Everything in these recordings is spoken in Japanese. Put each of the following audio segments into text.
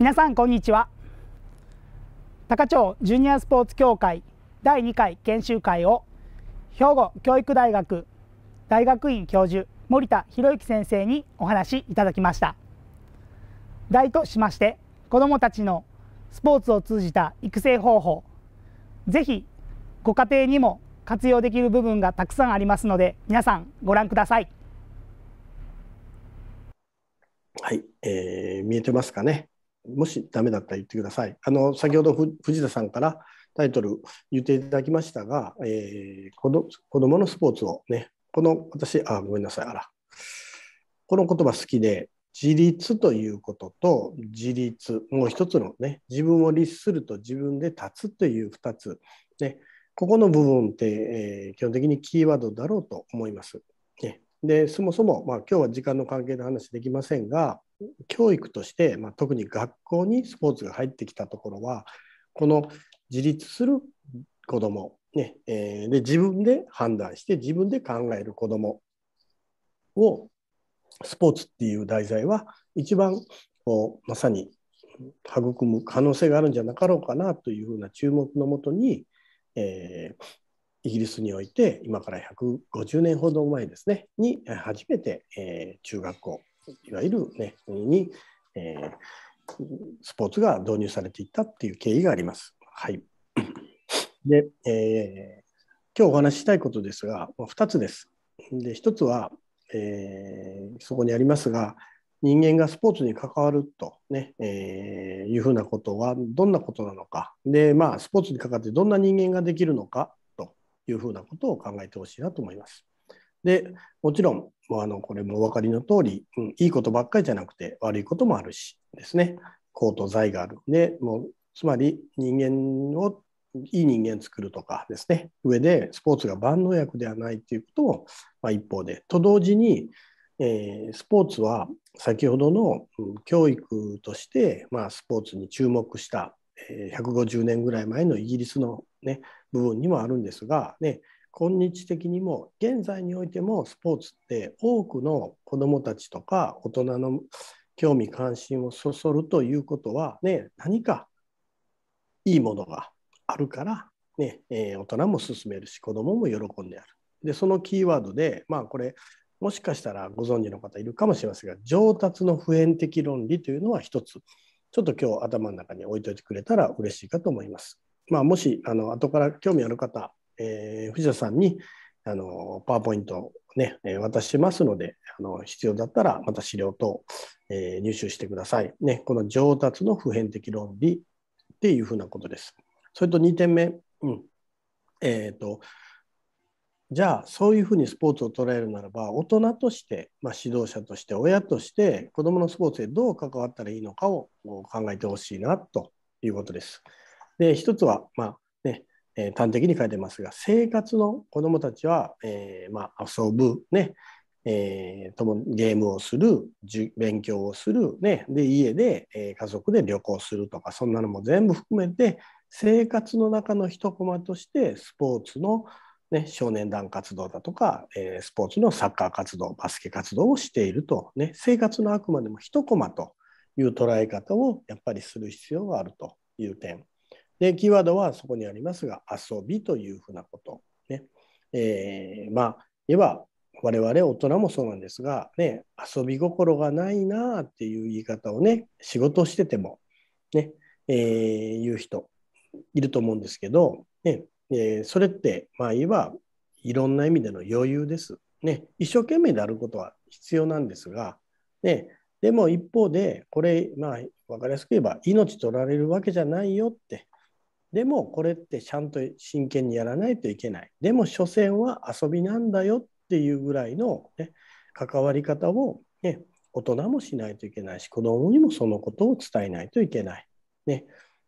皆さんこんにちは高町ジュニアスポーツ協会第2回研修会を兵庫教育大学大学院教授森田博之先生にお話いただきました題としまして子どもたちのスポーツを通じた育成方法ぜひご家庭にも活用できる部分がたくさんありますので皆さんご覧くださいはい、えー、見えてますかねもしダメだったら言ってください。あの先ほど藤田さんからタイトル言っていただきましたが、えー、子ど子供のスポーツをね、この私、あ、ごめんなさい、あら。この言葉好きで、自立ということと自立、もう一つのね、自分を律すると自分で立つという2つ、ね、ここの部分って、えー、基本的にキーワードだろうと思います。ね、で、そもそも、まあ、今日は時間の関係で話できませんが、教育として、まあ、特に学校にスポーツが入ってきたところはこの自立する子ども、ねえー、で自分で判断して自分で考える子どもをスポーツっていう題材は一番こうまさに育む可能性があるんじゃなかろうかなというふうな注目のもとに、えー、イギリスにおいて今から150年ほど前ですねに初めて、えー、中学校いわゆる、ね、国に、えー、スポーツが導入されていったっていう経緯があります。はい、で、えー、今日お話ししたいことですが、ま2つです。で1つは、えー、そこにありますが人間がスポーツに関わるとね、えー、いうふうなことはどんなことなのかで、まあ、スポーツに関わってどんな人間ができるのかというふうなことを考えてほしいなと思います。でもちろんもうあのこれもお分かりの通り、うん、いいことばっかりじゃなくて悪いこともあるしですね功と財があるんでもうつまり人間をいい人間作るとかですね上でスポーツが万能薬ではないということを、まあ、一方でと同時に、えー、スポーツは先ほどの教育として、まあ、スポーツに注目した150年ぐらい前のイギリスの、ね、部分にもあるんですが、ね、今日的にも現在においてもスポーツって多くの子どもたちとか大人の興味関心をそそるということは、ね、何かいいものがあるからね、えー、大人も進めるし子どもも喜んでやる。でそのキーワードでまあこれもしかしたらご存知の方いるかもしれませんが上達の普遍的論理というのは一つちょっと今日頭の中に置いといてくれたら嬉しいかと思います。まあ、もしあの後から興味ある方えー、藤田さんにあのパワーポイントね、えー、渡しますのであの必要だったらまた資料等、えー、入手してください、ね、この上達の普遍的論理っていうふうなことですそれと2点目、うんえーと、とじゃあそういうふうにスポーツを捉えるならば大人として、まあ、指導者として親として子どものスポーツへどう関わったらいいのかを考えてほしいなということです。で一つは、まあね、え端的に書いてますが生活の子どもたちは、えまあ、遊ぶね、えー、ゲームをする勉強をする、ね、で家で、え家族で旅行するとかそんなのも全部含めて生活の中の一コマとしてスポーツの、ね、少年団活動だとか、えスポーツのサッカー活動バスケ活動をしていると、ね、生活のあくまでも一コマという捉え方をやっぱりする必要があるという点。で、キーワードはそこにありますが、遊びというふうなこと。ね。えー、まあ、いわ我々大人もそうなんですが、ね、遊び心がないなっていう言い方をね、仕事してても、ね、えー、言う人いると思うんですけど、ね、えー、それって、まあ、いわいろんな意味での余裕です。ね、一生懸命であることは必要なんですが、ね、でも一方で、これ、まあ、分かりやすく言えば、命取られるわけじゃないよって、でもこれってちゃんと真剣にやらないといけない。でも所詮は遊びなんだよっていうぐらいの、ね、関わり方を、ね、大人もしないといけないし子どもにもそのことを伝えないといけない。ね、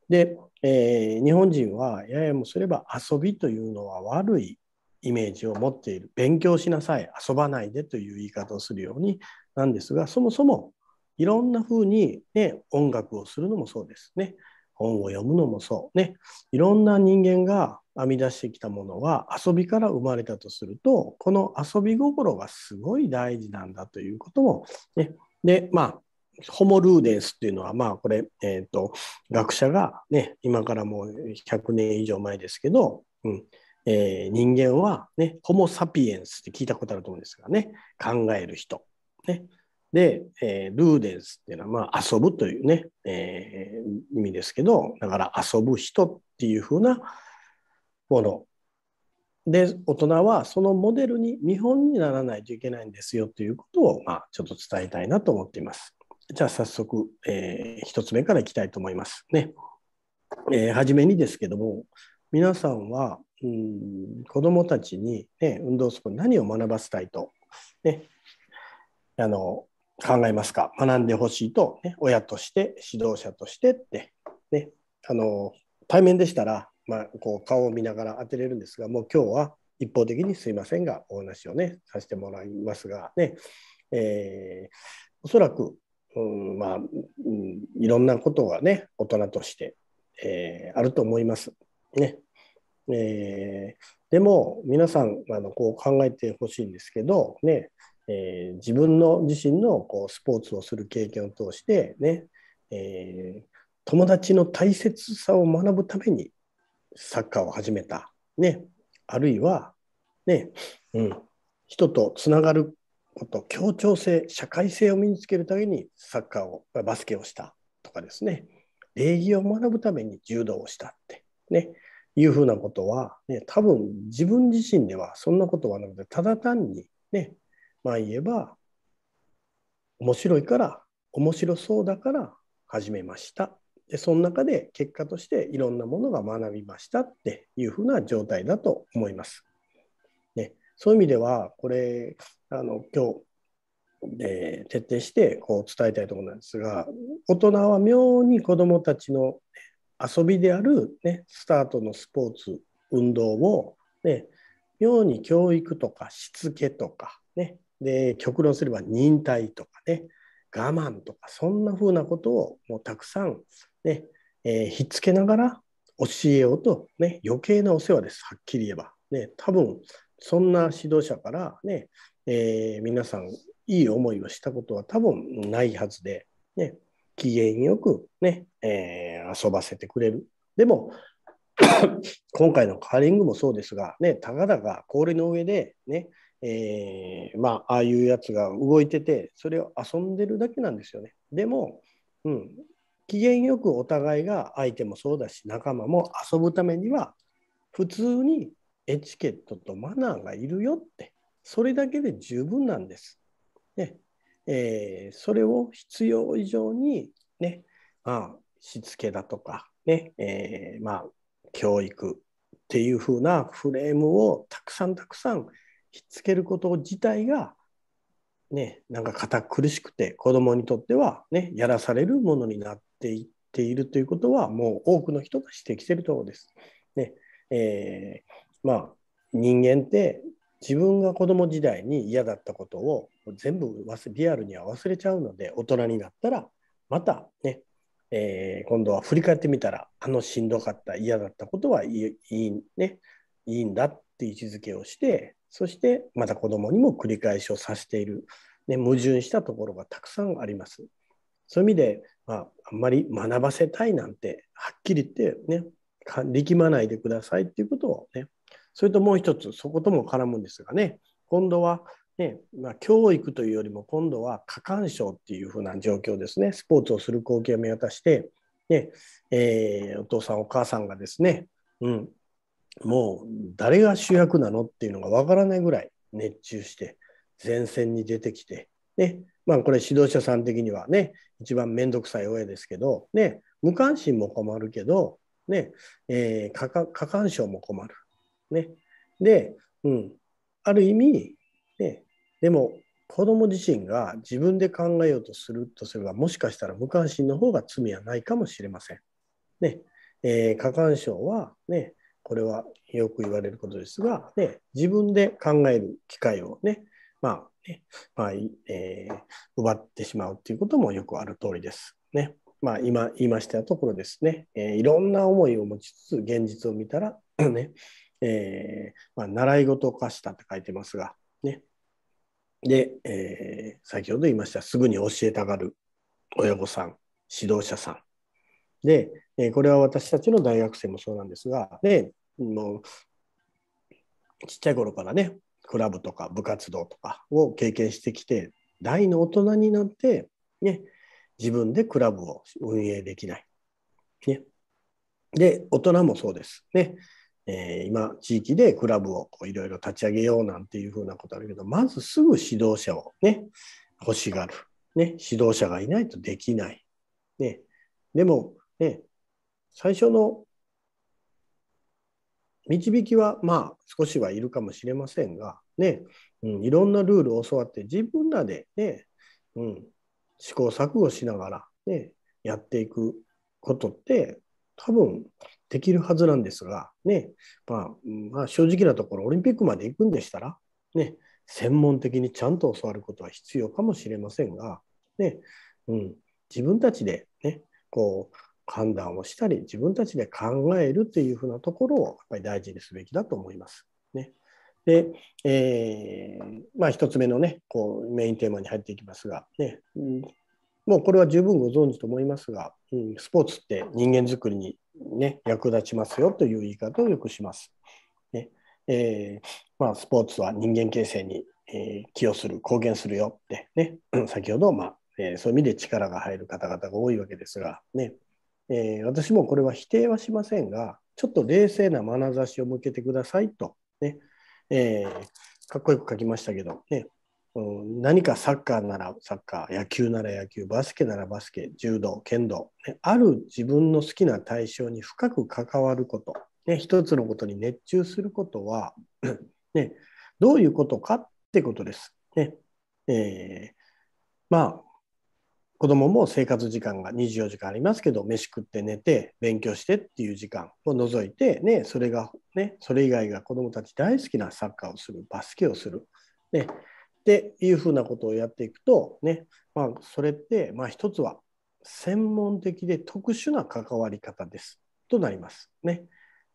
で、えー、日本人はややもすれば遊びというのは悪いイメージを持っている勉強しなさい遊ばないでという言い方をするようになんですがそもそもいろんなふうに、ね、音楽をするのもそうですね。本を読むのもそうねいろんな人間が編み出してきたものは遊びから生まれたとするとこの遊び心がすごい大事なんだということも、ね、でまあホモ・ルーデンスっていうのはまあこれ、えーと、学者が、ね、今からもう100年以上前ですけど、うんえー、人間は、ね、ホモ・サピエンスって聞いたことあると思うんですがね考える人、ね、で、えー、ルーデンスっていうのは、まあ、遊ぶというね、えー、意味ですけど、だから遊ぶ人っていうふうなもの。で、大人はそのモデルに見本にならないといけないんですよということを、まあ、ちょっと伝えたいなと思っています。じゃあ早速、えー、1つ目からいきたいと思います。ね。えー、初めにですけども、皆さんは、うん、子どもたちに、ね、運動スポーツ何を学ばせたいと、ね、あの考えますか学んでほしいと、ね、親として指導者としてって、ね、あの対面でしたら、まあ、こう顔を見ながら当てれるんですがもう今日は一方的にすいませんがお話をねさせてもらいますがね、えー、おそらく、うん、まあ、うん、いろんなことがね大人として、えー、あると思います。ねえー、でも皆さんあのこう考えてほしいんですけどねえー、自分の自身のこうスポーツをする経験を通してね、えー、友達の大切さを学ぶためにサッカーを始めた、ね、あるいは、ねうん、人とつながること協調性社会性を身につけるためにサッカーをバスケをしたとかですね礼儀を学ぶために柔道をしたってねいうふうなことは、ね、多分自分自身ではそんなことはなくてただ単にねまあ言えば、面白いから、面白そうだから始めました。でその中で結果としていろんなものが学びましたっていうふうな状態だと思います。ね、そういう意味ではこれあの今日、えー、徹底してこう伝えたいところなんですが大人は妙に子どもたちの遊びである、ね、スタートのスポーツ運動を、ね、妙に教育とかしつけとか、ね、で極論すれば忍耐とかね我慢とかそんなふうなことをもうたくさんね、えー、ひっつけながら教えようと、ね、余計なお世話ですはっきり言えば、ね、多分そんな指導者からね、えー、皆さんいい思いをしたことは多分ないはずで、ね、機嫌よくね、えー、遊ばせてくれる。でも 今回のカーリングもそうですが、ね、たかだか氷の上で、ね、えー、まあ、ああいうやつが動いてて、それを遊んでるだけなんですよね。でも、うん、機嫌よくお互いが相手もそうだし、仲間も遊ぶためには、普通にエチケットとマナーがいるよって、それだけで十分なんです。ねえー、それを必要以上に、ね、まあ、しつけだとか、ねえー、まあ、教育っていうふうなフレームをたくさんたくさんひっつけること自体が、ね、なんか堅苦しくて子どもにとっては、ね、やらされるものになっていっているということはもう多くの人が指摘しているところです。ねえー、まあ、人間って自分が子供時代に嫌だったことを全部忘リアルには忘れちゃうので大人になったらまたね、えー、今度は振り返ってみたらあのしんどかった嫌だったことはいいいい、ね、いいんだって位置づけをしてそしてまた子どもにも繰り返しをさせている、ね、矛盾したところがたくさんあります。そういう意味で、まあ、あんまり学ばせたいなんてはっきり言ってね力まないでくださいっていうことをねそれともう一つそことも絡むんですがね今度はねまあ、教育というよりも今度は過干渉っていうふうな状況ですねスポーツをする光景を見渡して、ねえー、お父さんお母さんがですね、うん、もう誰が主役なのっていうのがわからないぐらい熱中して前線に出てきて、ね、まあこれ指導者さん的にはね、一番面倒くさい親ですけど、ね、無関心も困るけど、ね、えー、過干渉も困る。ね。で、うん、ある意味、ね、でも子供自身が自分で考えようとするとすれば、もしかしたら無関心の方が罪はないかもしれません。ね、えー、過干渉はね、これはよく言われることですが、ね、自分で考える機会をね、まあね、まあ、えー、奪ってしまうということもよくある通りです。ね。まあ、今言いましたところですね、えー、いろんな思いを持ちつつ、現実を見たら ね、えー、まあ、習い事を犯したって書いてますが、ね。で、え先ほど言いました、すぐに教えたがる親御さん、指導者さん。で、えこれは私たちの大学生もそうなんですが、で、のちっちゃい頃からねクラブとか部活動とかを経験してきて大の大人になって、ね、自分でクラブを運営できない。ね、で大人もそうです。ねえー、今地域でクラブをいろいろ立ち上げようなんていうふうなことあるけどまずすぐ指導者をね欲しがる、ね、指導者がいないとできない。ね、でも、ね、最初の導きはまあ少しはいるかもしれませんが、ねうん、いろんなルールを教わって自分らでね、うん、試行錯誤しながら、ね、やっていくことって多分できるはずなんですが、ねまあ、まあ、正直なところオリンピックまで行くんでしたら、ね、専門的にちゃんと教わることは必要かもしれませんが、ねうん、自分たちで、ね、こう判断をしたり自分たちで考えるというふうなところをやっぱり大事にすべきだと思います。ね、で、えー、まあ、1つ目のねこうメインテーマに入っていきますが、ね、うん、もうこれは十分ご存知と思いますが、うん、スポーツって人間づくりに、ね、役立ちますよという言い方をよくします。ねえー、まあ、スポーツは人間形成に、えー、寄与する貢献するよって、ね、先ほど、まあえー、そういう意味で力が入る方々が多いわけですが、ねえー、私もこれは否定はしませんが、ちょっと冷静な眼差しを向けてくださいと、ねえー、かっこよく書きましたけど、ねうん、何かサッカーならサッカー、野球なら野球、バスケならバスケ、柔道、剣道、ね、ある自分の好きな対象に深く関わること、ね、一つのことに熱中することは、ね、どういうことかってことです。ねえー、まあ子供も生活時間が24時間ありますけど飯食って寝て勉強してっていう時間を除いて、ね、それが、ね、それ以外が子供たち大好きなサッカーをするバスケをする、ね、っていうふうなことをやっていくと、ねまあ、それって、まあ、一つは専門的で特殊な関わり方ですとなります。ね、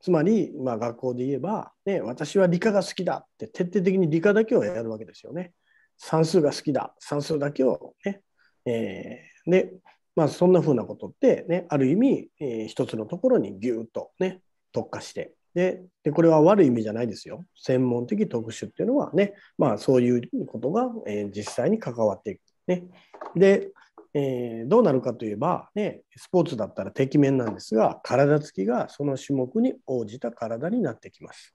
つまり、まあ、学校で言えば、ね、私は理科が好きだって徹底的に理科だけをやるわけですよね。算数が好きだ算数だけを、ね、えー、で、まあ、そんなふうなことって、ね、ある意味、えー、一つのところにぎゅっと、ね、特化してででこれは悪い意味じゃないですよ専門的特殊っていうのはね、まあ、そういうことが、えー、実際に関わっていく。ね、で、えー、どうなるかといえば、ね、スポーツだったらてきめんなんですが体つきがその種目に応じた体になってきます。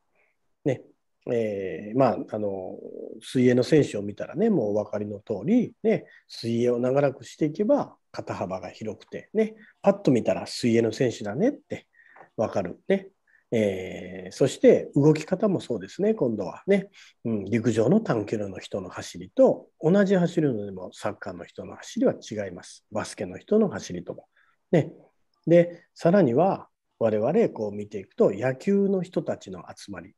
ね、えー、まあ、あの水泳の選手を見たらねもうお分かりの通りね水泳を長らくしていけば肩幅が広くてねパッと見たら水泳の選手だねって分かるね、えー、そして動き方もそうですね今度はね、うん、陸上の短距離の人の走りと同じ走るのでもサッカーの人の走りは違いますバスケの人の走りとも。ね、でさらには我々こう見ていくと野球の人たちの集まり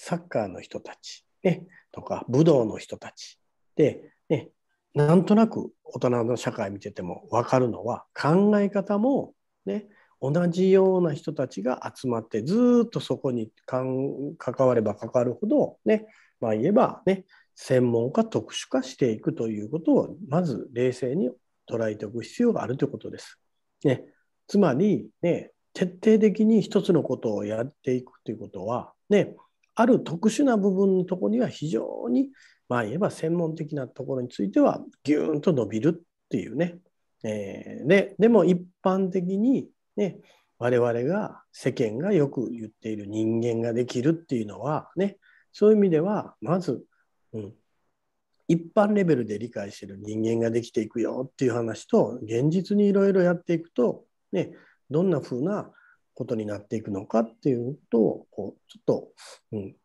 サッカーの人たち、ね、とか武道の人たちで、ね、なんとなく大人の社会見てても分かるのは考え方も、ね、同じような人たちが集まってずっとそこに関われば関わるほど、ね、まあ言えばね専門化特殊化していくということをまず冷静に捉えておく必要があるということです。ね、つまり、ね、徹底的に一つのことをやっていくということは、ね、ある特殊な部分のとこには非常にまあ言えば専門的なところについてはギューンと伸びるっていうね、えー、ででも一般的に、ね、我々が世間がよく言っている人間ができるっていうのはねそういう意味ではまず、うん、一般レベルで理解している人間ができていくよっていう話と現実にいろいろやっていくと、ね、どんな風なことになっていくのかっていうとこうちょっと、うん、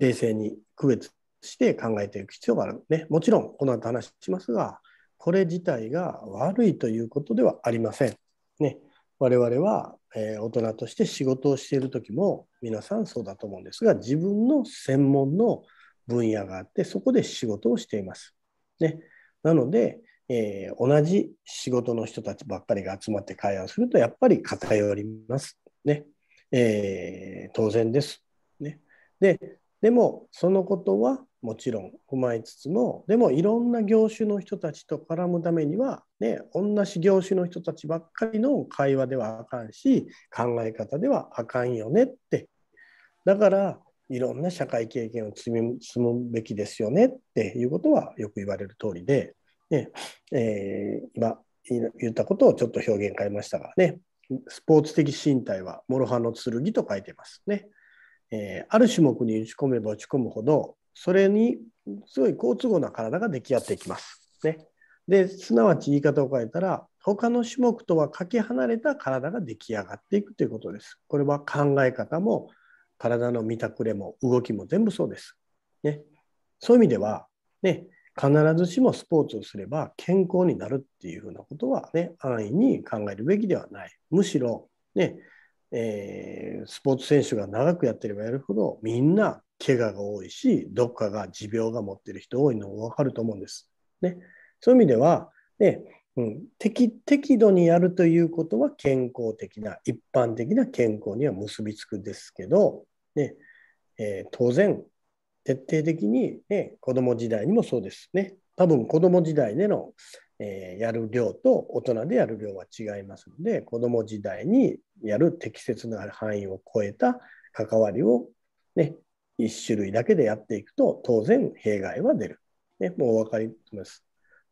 冷静に区別して考えていく必要があるね。もちろんこの後話しますがこれ自体が悪いということではありません。ね、我々は、えー、大人として仕事をしている時も皆さんそうだと思うんですが自分の専門の分野があってそこで仕事をしています。ね、なので、えー、同じ仕事の人たちばっかりが集まって会話をするとやっぱり偏ります。ね、えー、当然です。ね、ででもそのことはもちろん踏まえつつもでもいろんな業種の人たちと絡むためには、ね、同じ業種の人たちばっかりの会話ではあかんし考え方ではあかんよねってだからいろんな社会経験を積むべきですよねっていうことはよく言われる通りで、ねえー、今言ったことをちょっと表現変えましたがねスポーツ的身体は諸刃の剣と書いてますね。えー、ある種目に打ち込めば打ち込むほど、それにすごい好都合な体が出来合っていきます。ね、ですなわち言い方を変えたら、他の種目とはかけ離れた体が出来上がっていくということです。これは考え方も、体の見たくれも、動きも全部そうです。ね、そういう意味では、ね、必ずしもスポーツをすれば健康になるっていうふうなことはね安易に考えるべきではないむしろね、えー、スポーツ選手が長くやってればやるほどみんな怪我が多いしどっかが持病が持ってる人多いのも分かると思うんです。ね、そういう意味では、ねうん、適適度にやるということは健康的な一般的な健康には結びつくですけど、ねえー、当然徹底的に、ね、子供時代にもそうですね。多分子供時代での、えー、やる量と大人でやる量は違いますので、子供時代にやる適切な範囲を超えた関わりを、ね、1種類だけでやっていくと、当然弊害は出る。ね、もうお分かります。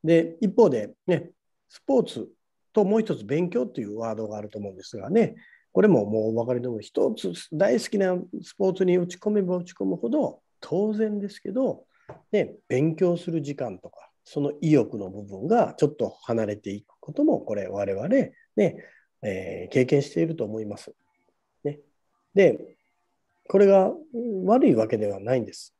で、一方で、ね、スポーツともう一つ勉強というワードがあると思うんですがね、これももうお分かりの一つ大好きなスポーツに打ち込めば打ち込むほど当然ですけど、ね、勉強する時間とかその意欲の部分がちょっと離れていくこともこれ我々ね、えー、経験していると思います。ね、でこれが悪いわけではないんです。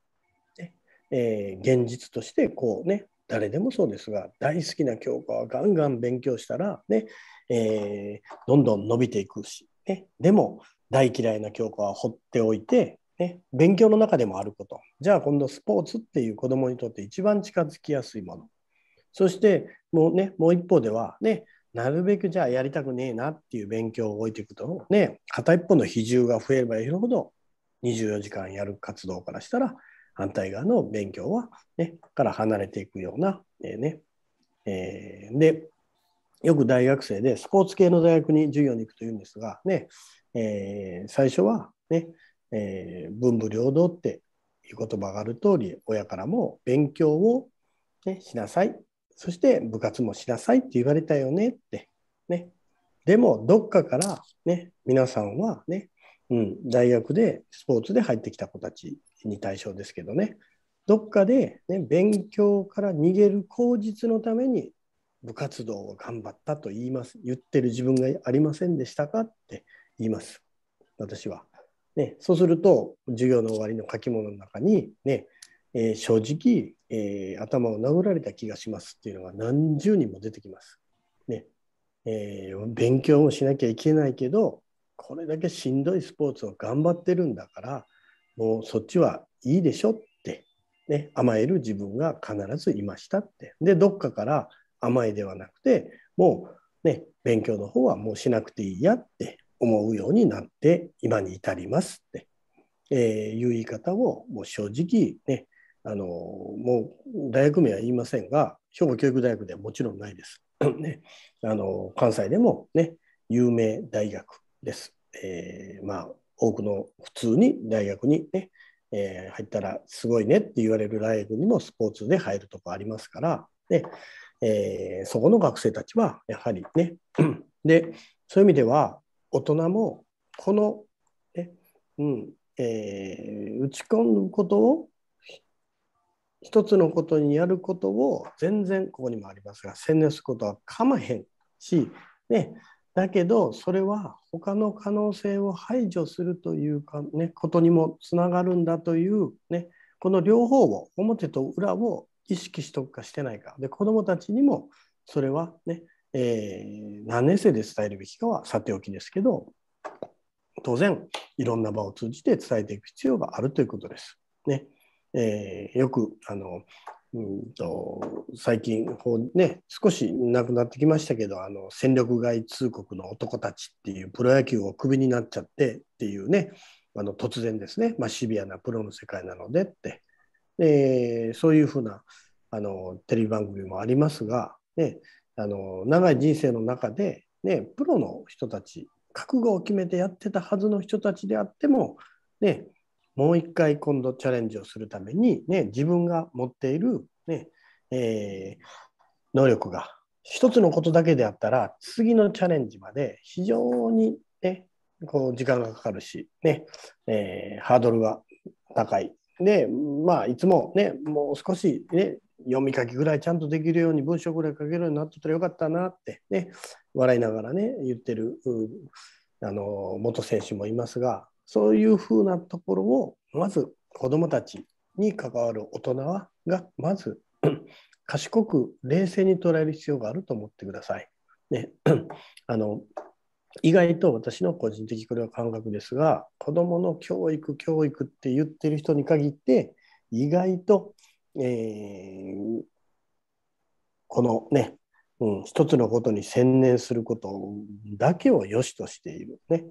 ねえー、現実としてこうね誰でもそうですが大好きな教科はガンガン勉強したらね、えー、どんどん伸びていくし、ね、でも大嫌いな教科は放っておいてね、勉強の中でもあること。じゃあ今度スポーツっていう子どもにとって一番近づきやすいもの。そしてもうね、もう一方ではね、なるべくじゃあやりたくねえなっていう勉強を置いていくと、ね、片一方の比重が増えればいいるほど24時間やる活動からしたら反対側の勉強は、ね、から離れていくような、えー、ねえー、でよく大学生でスポーツ系の大学に授業に行くというんですが、ねえー、最初はねえー、文武両道っていう言葉がある通り親からも勉強を、ね、しなさいそして部活もしなさいって言われたよねってねでもどっかからね皆さんはね、うん、大学でスポーツで入ってきた子たちに対象ですけどねどっかで、ね、勉強から逃げる口実のために部活動を頑張ったと言います言ってる自分がありませんでしたかって言います私は。ね、そうすると授業の終わりの書き物の中に、ねえー、正直、えー、頭を殴られた気がしますっていうのが何十人も出てきます。ねえー、勉強もしなきゃいけないけどこれだけしんどいスポーツを頑張ってるんだからもうそっちはいいでしょって、ね、甘える自分が必ずいましたってでどっかから甘えではなくてもう、ね、勉強の方はもうしなくていいやって思うようになって今に至りますって、えいう言い方をもう正直ねあのもう大学名は言いませんが兵庫教育大学ではもちろんないです。ね、あの関西でも、ね、有名大学です。えー、まあ多くの普通に大学にね、えー、入ったらすごいねって言われる大学にもスポーツで入るとこありますから、ねえー、そこの学生たちはやはりね でそういう意味では大人もこの、ねうんえー、打ち込むことを一つのことにやることを全然ここにもありますが専念することはかまへんし、ね、だけどそれは他の可能性を排除するというか、ね、ことにもつながるんだという、ね、この両方を表と裏を意識しとくかしてないかで子どもたちにもそれはねえー、何年生で伝えるべきかはさておきですけど当然いろんな場を通じて伝えていく必要があるということです。ねえー、よくあのうんと最近こう、ね、少しなくなってきましたけどあの戦力外通告の男たちっていうプロ野球をクビになっちゃってっていうねあの突然ですね、まあ、シビアなプロの世界なのでってでそういうふうなあのテレビ番組もありますが、ねあの長い人生の中で、ね、プロの人たち覚悟を決めてやってたはずの人たちであっても、ね、もう一回今度チャレンジをするために、ね、自分が持っているね、えー、能力が一つのことだけであったら次のチャレンジまで非常に、ね、こう時間がかかるし、ねえー、ハードルが高い。でまあ、いつも、ね、もう少し、ね、読み書きぐらいちゃんとできるように文章ぐらい書けるようになってたらよかったなってね笑いながらね言ってるあの元選手もいますがそういうふうなところをまず子どもたちに関わる大人はがまず 賢く冷静に捉える必要があると思ってください。ね、あの意外と私の個人的これは感覚ですが子どもの教育教育って言ってる人に限って意外とえー、このね、うん、一つのことに専念することだけを良しとしているね。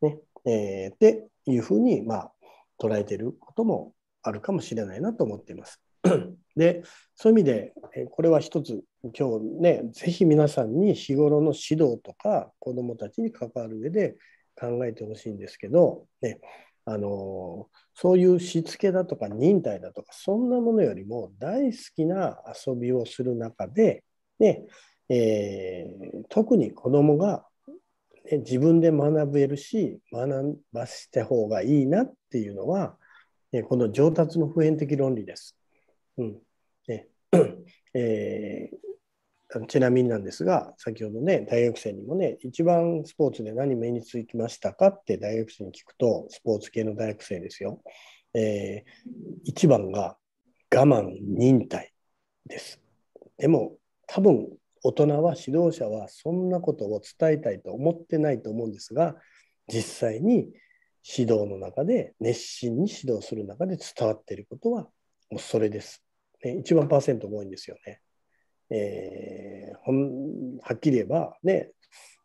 ねえー、っていうふうに、まあ、捉えていることもあるかもしれないなと思っています。でそういう意味でこれは一つ今日ね是非皆さんに日頃の指導とか子どもたちに関わる上で考えてほしいんですけど、ね、あのそういうしつけだとか忍耐だとかそんなものよりも大好きな遊びをする中で、ねえー、特に子どもが、ね、自分で学べるし学ばした方がいいなっていうのは、ね、この上達の普遍的論理です。うんね えー、ちなみになんですが、先ほどね、大学生にもね、一番スポーツで何目につきましたかって大学生に聞くと、スポーツ系の大学生ですよ。えー、一番が我慢、忍耐です。でも、多分、大人は指導者はそんなことを伝えたいと思ってないと思うんですが、実際に指導の中で、熱心に指導する中で伝わっていることは、もうそれです。ね、1万パーセント多いんですよね。えー、はっきり言えばね、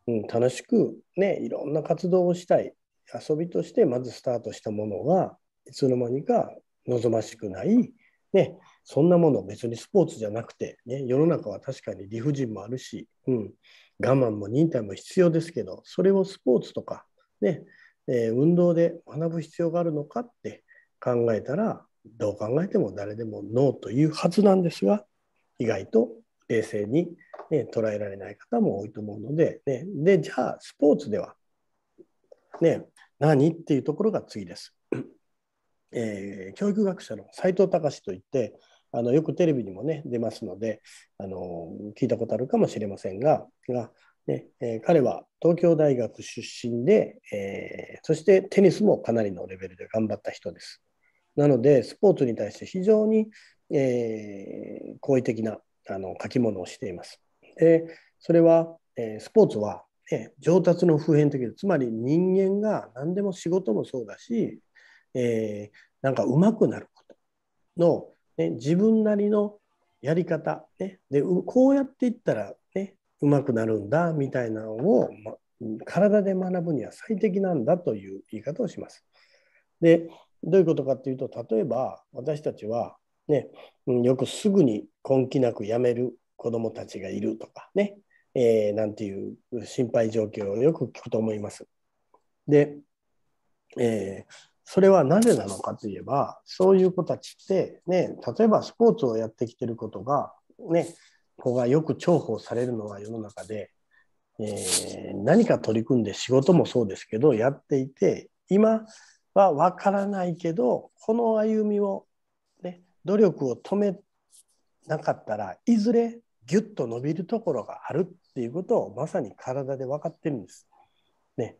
うん、楽しく、ね、いろんな活動をしたい遊びとしてまずスタートしたものがいつの間にか望ましくない、ね、そんなもの別にスポーツじゃなくて、ね、世の中は確かに理不尽もあるし、うん、我慢も忍耐も必要ですけどそれをスポーツとか、ねえー、運動で学ぶ必要があるのかって考えたらどう考えても誰でもノーというはずなんですが意外と冷静に、ね、捉えられない方も多いと思うので、ね、でじゃあスポーツでは、ね、何っていうところが次です。えー、教育学者の斎藤隆といってあのよくテレビにもね出ますのであの聞いたことあるかもしれませんがが、ねえー、彼は東京大学出身で、えー、そしてテニスもかなりのレベルで頑張った人です。なのでスポーツに対して非常に、え好意的なあの書き物をしています。でそれは、えー、スポーツは、ね、上達の普遍的でつまり人間が何でも仕事もそうだし、えー、なんか上手くなることの、ね、自分なりのやり方、ね、でこうやっていったら、ね、上手くなるんだみたいなのを、ま、体で学ぶには最適なんだという言い方をします。でどういうことかっていうと例えば私たちはね、よくすぐに根気なく辞める子どもたちがいるとかね、えー、なんていう心配状況をよく聞くと思います。で、えー、それはなぜなのかといえばそういう子たちって、ね、例えばスポーツをやってきてることが、ね、子がよく重宝されるのは世の中で、えー、何か取り組んで仕事もそうですけどやっていて今は分からないけどこの歩みを努力を止めなかったらいずれギュッと伸びるところがあるっていうことをまさに体で分かってるんです。ね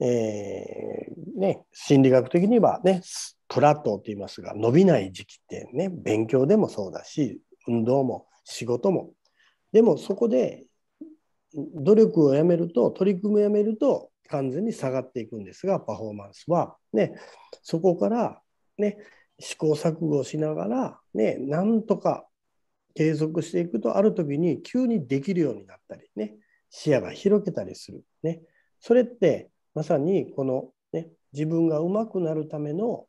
えー、ね心理学的にはねプラットと言いますが伸びない時期ってね勉強でもそうだし運動も仕事もでもそこで努力をやめると取り組みをやめると完全に下がっていくんですがパフォーマンスはねそこからね試行錯誤しながら、ね、なんとか継続していくとある時に急にできるようになったりね視野が広げたりする、ね、それってまさにこの、ね、自分がうまくなるための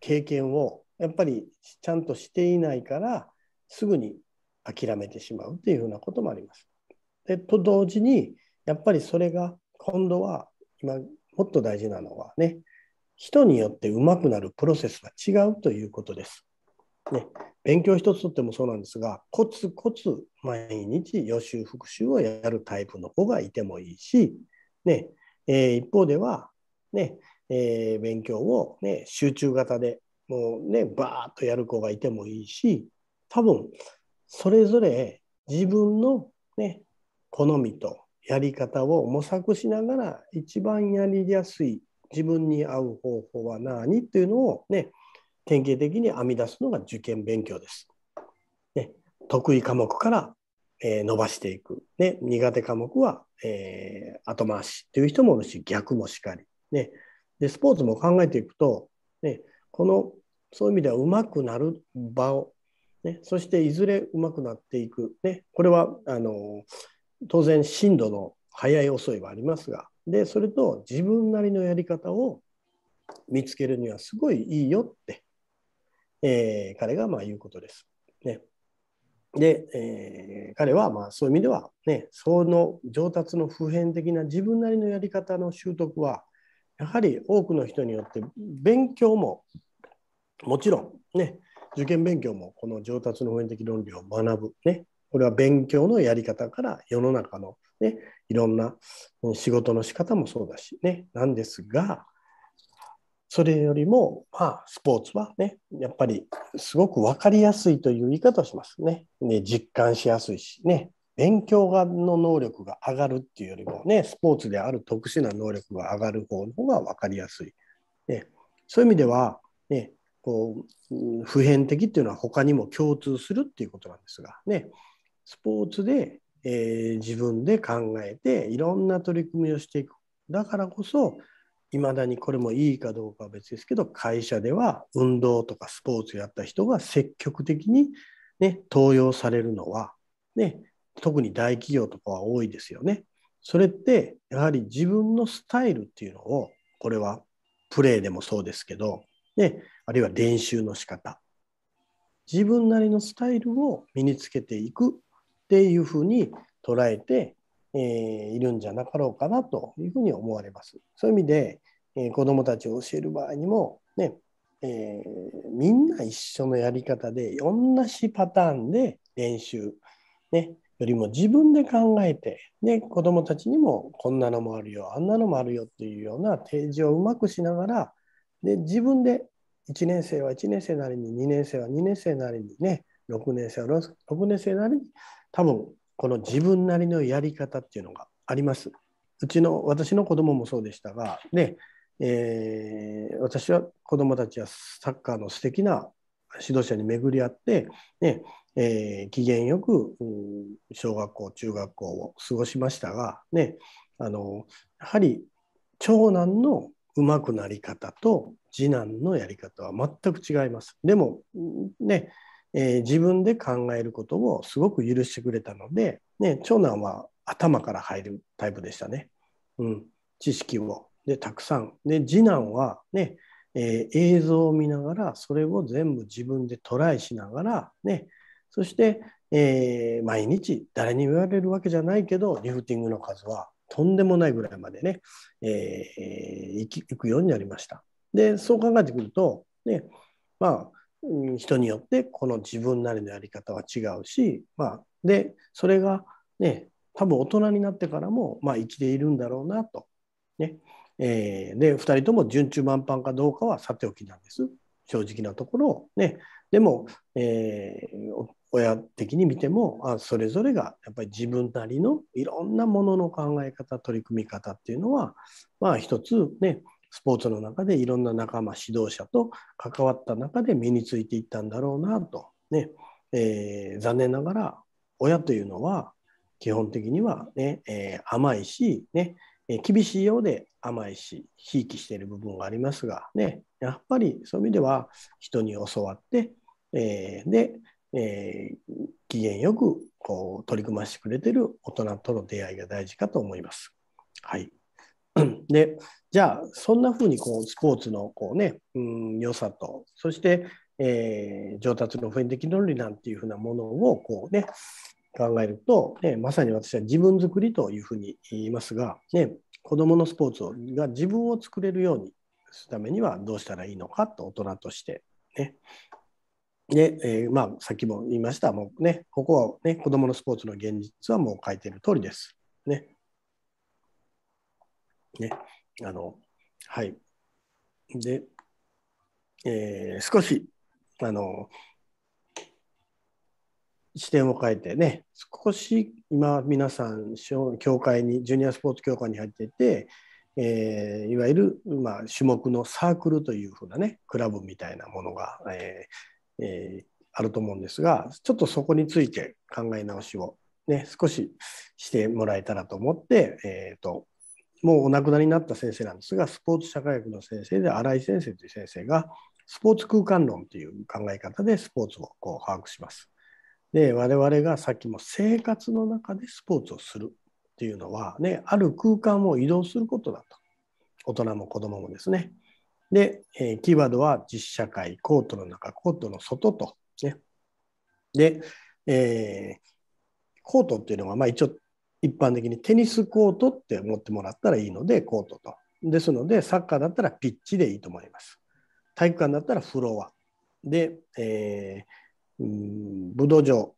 経験をやっぱりちゃんとしていないからすぐに諦めてしまうっていうふうなこともあります。でと同時にやっぱりそれが今度は今もっと大事なのはね人によって上手くなるプロセスが違うということです。ね、勉強一つとってもそうなんですが、コツコツ毎日予習復習をやるタイプの子がいてもいいし、ねえー、一方ではね、えー、勉強を、ね、集中型でもうね、バーッとやる子がいてもいいし、多分それぞれ自分の、ね、好みとやり方を模索しながら一番やりやすい自分に合う方法は何っていうのをね典型的に編み出すのが受験勉強です。ね、得意科目から、えー、伸ばしていく、ね、苦手科目は、えー、後回しという人もいるし逆もしかり、ね、でスポーツも考えていくと、ね、このそういう意味では上手くなる場を、ね、そしていずれ上手くなっていく、ね、これはあの当然進度の速い遅いはありますがでそれと自分なりのやり方を見つけるにはすごいいいよって、えー、彼がまあ言うことです。ね、で、えー、彼はまあそういう意味では、ね、その上達の普遍的な自分なりのやり方の習得はやはり多くの人によって勉強ももちろん、ね、受験勉強もこの上達の普遍的論理を学ぶ、ね、これは勉強のやり方から世の中の、ね、いろんな仕事の仕方もそうだしね、なんですが、それよりも、まあ、スポーツはね、やっぱりすごく分かりやすいという言い方をしますね。ね実感しやすいしね、勉強の能力が上がるっていうよりもね、スポーツである特殊な能力が上がる方の方が分かりやすい。ね、そういう意味では、ね、こう普遍的っていうのは他にも共通するっていうことなんですがね、スポーツでえー、自分で考えていろんな取り組みをしていくだからこそいまだにこれもいいかどうかは別ですけど会社では運動とかスポーツやった人が積極的に、ね、登用されるのは、ね、特に大企業とかは多いですよね。それってやはり自分のスタイルっていうのをこれはプレーでもそうですけど、ね、あるいは練習の仕方自分なりのスタイルを身につけていくっていうふうに捉えて、えいるんじゃなかろうかなというふうに思われます。そういう意味で、え子どもたちを教える場合にも、ねえみんな一緒のやり方で同じパターンで練習、ね、よりも自分で考えて、ね、子どもたちにもこんなのもあるよあんなのもあるよっていうような提示をうまくしながらで自分で1年生は1年生なりに2年生は2年生なりにね6年生は6年生なりに多分この自分なりのやり方っていうのがあります。うちの私の子供もそうでしたが、ねえー、私は子供たちはサッカーの素敵な指導者に巡り合って、ねえー、機嫌よく小学校中学校を過ごしましたが、ね、あのやはり長男のうまくなり方と次男のやり方は全く違います。でもねえー、自分で考えることをすごく許してくれたので、ね、長男は頭から入るタイプでしたね。うん、知識をでたくさん。で次男はね、えー、映像を見ながらそれを全部自分でトライしながら、ね、そして、えー、毎日誰に言われるわけじゃないけどリフティングの数はとんでもないぐらいまでね、えー、行くようになりました。でそう考えてくると、ねまあ、人によってこの自分なりのやり方は違うし、まあ、でそれがね多分大人になってからも、まあ、生きているんだろうなと、ねえー、で2人とも順中満帆かどうかはさておきなんです正直なところ、ね、でも、えー、親的に見てもあそれぞれがやっぱり自分なりのいろんなものの考え方取り組み方っていうのはまあ一つねスポーツの中でいろんな仲間指導者と関わった中で身についていったんだろうなと、ねえー、残念ながら親というのは基本的にはね、えー、甘いし、ねえ厳しいようで甘いしひいきしている部分がありますが、ね、やっぱりそういう意味では人に教わって、えー、で、えー、機嫌よくこう取り組ましてくれてる大人との出会いが大事かと思います。はいで、じゃあ、そんなふうにこうスポーツのこう、ね、うん、良さと、そして、えー、上達の普遍的論理なんていうふうなものをこう、ね、考えると、ね、まさに私は自分作りというふうに言いますが、ね、子どものスポーツをが自分を作れるようにするためにはどうしたらいいのかと大人として、ね。で、えー、まあ、さっきも言いました、もうね、ここは、ね、子どものスポーツの現実はもう書いてる通りです。ね、ね。あの、はい。で、えー、少し、あの、視点を変えてね、少し今皆さん、協会に、ジュニアスポーツ協会に入っていて、えー、いわゆる、まあ、種目のサークルというふうなね、クラブみたいなものが、えーえー、あると思うんですが、ちょっとそこについて考え直しを、ね、少ししてもらえたらと思って、えーともうお亡くなりになった先生なんですが、スポーツ社会学の先生で、新井先生という先生が、スポーツ空間論という考え方でスポーツをこう把握します。で、我々がさっきも生活の中でスポーツをするっていうのは、ね、ある空間を移動することだと。大人も子供もですね。で、えー、キーワードは実社会、コートの中、コートの外と。ね、で、えー、コートっていうのは、まあ一応一般的にテニスコートって思ってもらったらいいので、コートと。ですので、サッカーだったらピッチでいいと思います。体育館だったらフロア。で、えー、う武道場、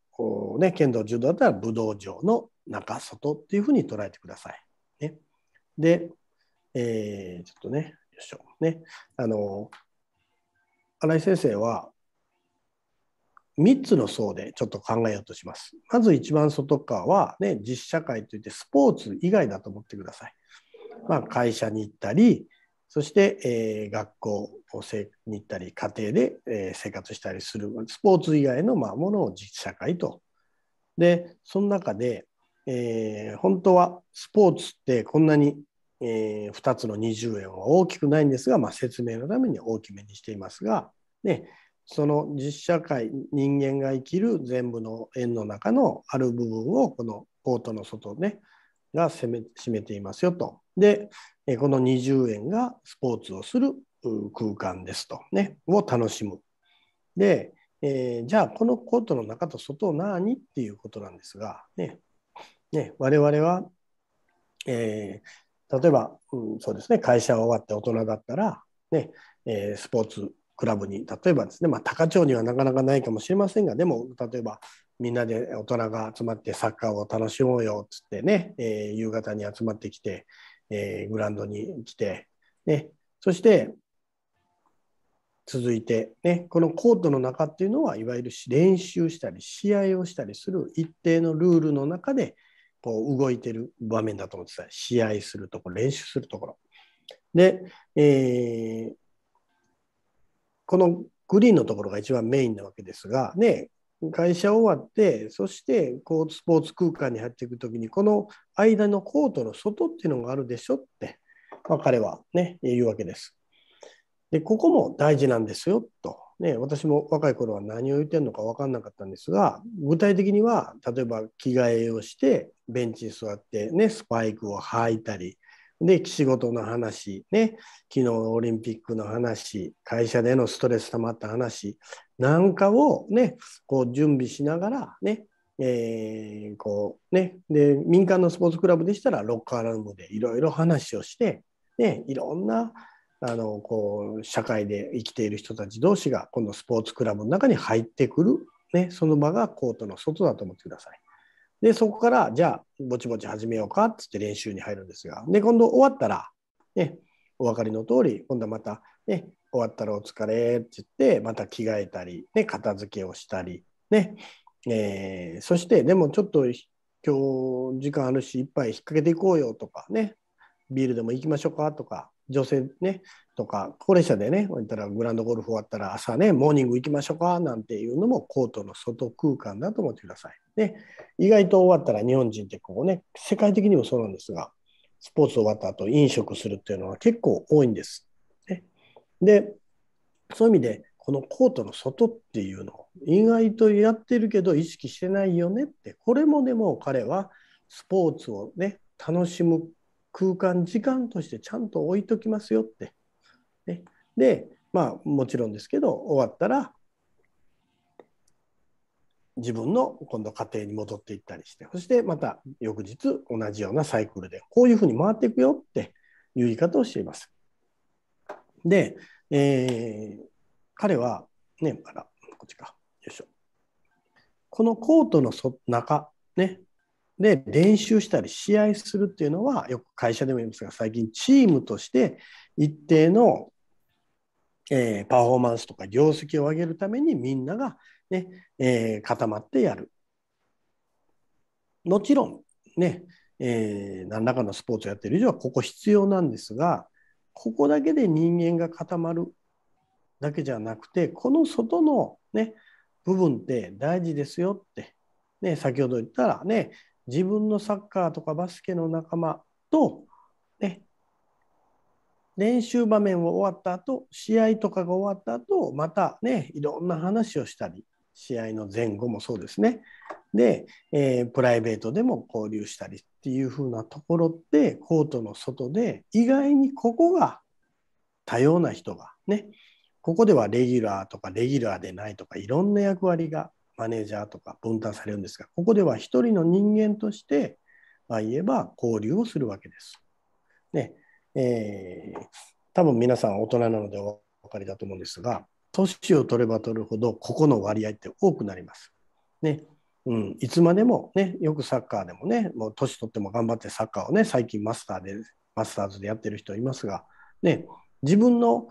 ね、剣道、柔道だったら武道場の中、外っていうふうに捉えてください。ね、で、えー、ちょっとね、よいしょ。ね、あの、新井先生は、3つの層でちょっと考えようとします。まず一番外側は、ね、実社会といってスポーツ以外だと思ってください。まあ、会社に行ったり、そして、え学校に行ったり、家庭で、え生活したりする、スポーツ以外のまものを実社会と。で、その中で、え本当はスポーツってこんなに、え2つの20円は大きくないんですが、まあ、説明のために大きめにしていますが、ね、その実社会人間が生きる全部の円の中のある部分をこのコートの外ねが占めていますよと。でこの20円がスポーツをする空間ですとねを楽しむ。で、えー、じゃあこのコートの中と外何っていうことなんですがねね我々は、えー、例えば、うん、そうですね会社終わって大人だったらね、ねえー、スポーツクラブに例えばですね、まあ、高町にはなかなかないかもしれませんがでも例えばみんなで大人が集まってサッカーを楽しもうよっつってね、えー、夕方に集まってきて、えー、グラウンドに来て、ね、そして続いて、ね、このコートの中っていうのはいわゆる練習したり試合をしたりする一定のルールの中でこう動いてる場面だと思ってた試合するところ練習するところで、えーこのグリーンのところが一番メインなわけですが、ね、会社終わって、そしてこうスポーツ空間に入っていくときに、この間のコートの外っていうのがあるでしょって、まあ、彼はね、言うわけです。で、ここも大事なんですよ、と。ね、私も若い頃は何を言ってるのか分かんなかったんですが、具体的には、例えば着替えをして、ベンチに座って、ね、スパイクを履いたり、で、仕事の話、ね、昨日オリンピックの話、会社でのストレス溜まった話なんかをね、こう準備しながらね、えー、こうね、で、民間のスポーツクラブでしたら、ロッカールームでいろいろ話をして、ね、いろんな、あの、こう、社会で生きている人たち同士が、このスポーツクラブの中に入ってくる、ね、その場がコートの外だと思ってください。で、そこから、じゃあ、ぼちぼち始めようかっつって練習に入るんですが、で、今度終わったら、ね、お分かりの通り、今度はまた、ね、終わったらお疲れって言って、また着替えたり、ね、片付けをしたり、ね、えー、そして、でもちょっと今日時間あるし、一杯引っ掛けていこうよとかね、ビールでも行きましょうかとか、女性ね、とか、高齢者でね、ったらグランドゴルフ終わったら朝ね、モーニング行きましょうかなんていうのもコートの外空間だと思ってください。で、意外と終わったら日本人ってこうね、世界的にもそうなんですが、スポーツ終わった後飲食するっていうのは結構多いんです。ね、で、そういう意味で、このコートの外っていうのを意外とやってるけど意識してないよねって、これもでも彼はスポーツをね、楽しむ空間、時間としてちゃんと置いときますよって。で、まあ、もちろんですけど終わったら自分の今度家庭に戻っていったりしてそしてまた翌日同じようなサイクルでこういうふうに回っていくよっていう言い方をしています。で、えー、彼はねあらこっちかよいしょこのコートのそ中ねで練習したり試合するっていうのはよく会社でも言いますが最近チームとして一定のえー、パフォーマンスとか業績を上げるためにみんながね、えー、固まってやる。もちろんね、えー、何らかのスポーツをやってる以上はここ必要なんですがここだけで人間が固まるだけじゃなくてこの外のね部分って大事ですよって、ね、先ほど言ったらね自分のサッカーとかバスケの仲間と練習場面を終わった後試合とかが終わった後またねいろんな話をしたり試合の前後もそうですねで、えー、プライベートでも交流したりっていう風なところってコートの外で意外にここが多様な人がねここではレギュラーとかレギュラーでないとかいろんな役割がマネージャーとか分担されるんですがここでは一人の人間として、まあ、言えば交流をするわけです。ね、えー、多分皆さん大人なのでお分かりだと思うんですが、年を取れば取るほど、ここの割合って多くなります。ねうん、いつまでも、ね、よくサッカーでもね、もう年取っても頑張ってサッカーをね、最近マスターで、マスターズでやってる人いますが、ね、自分の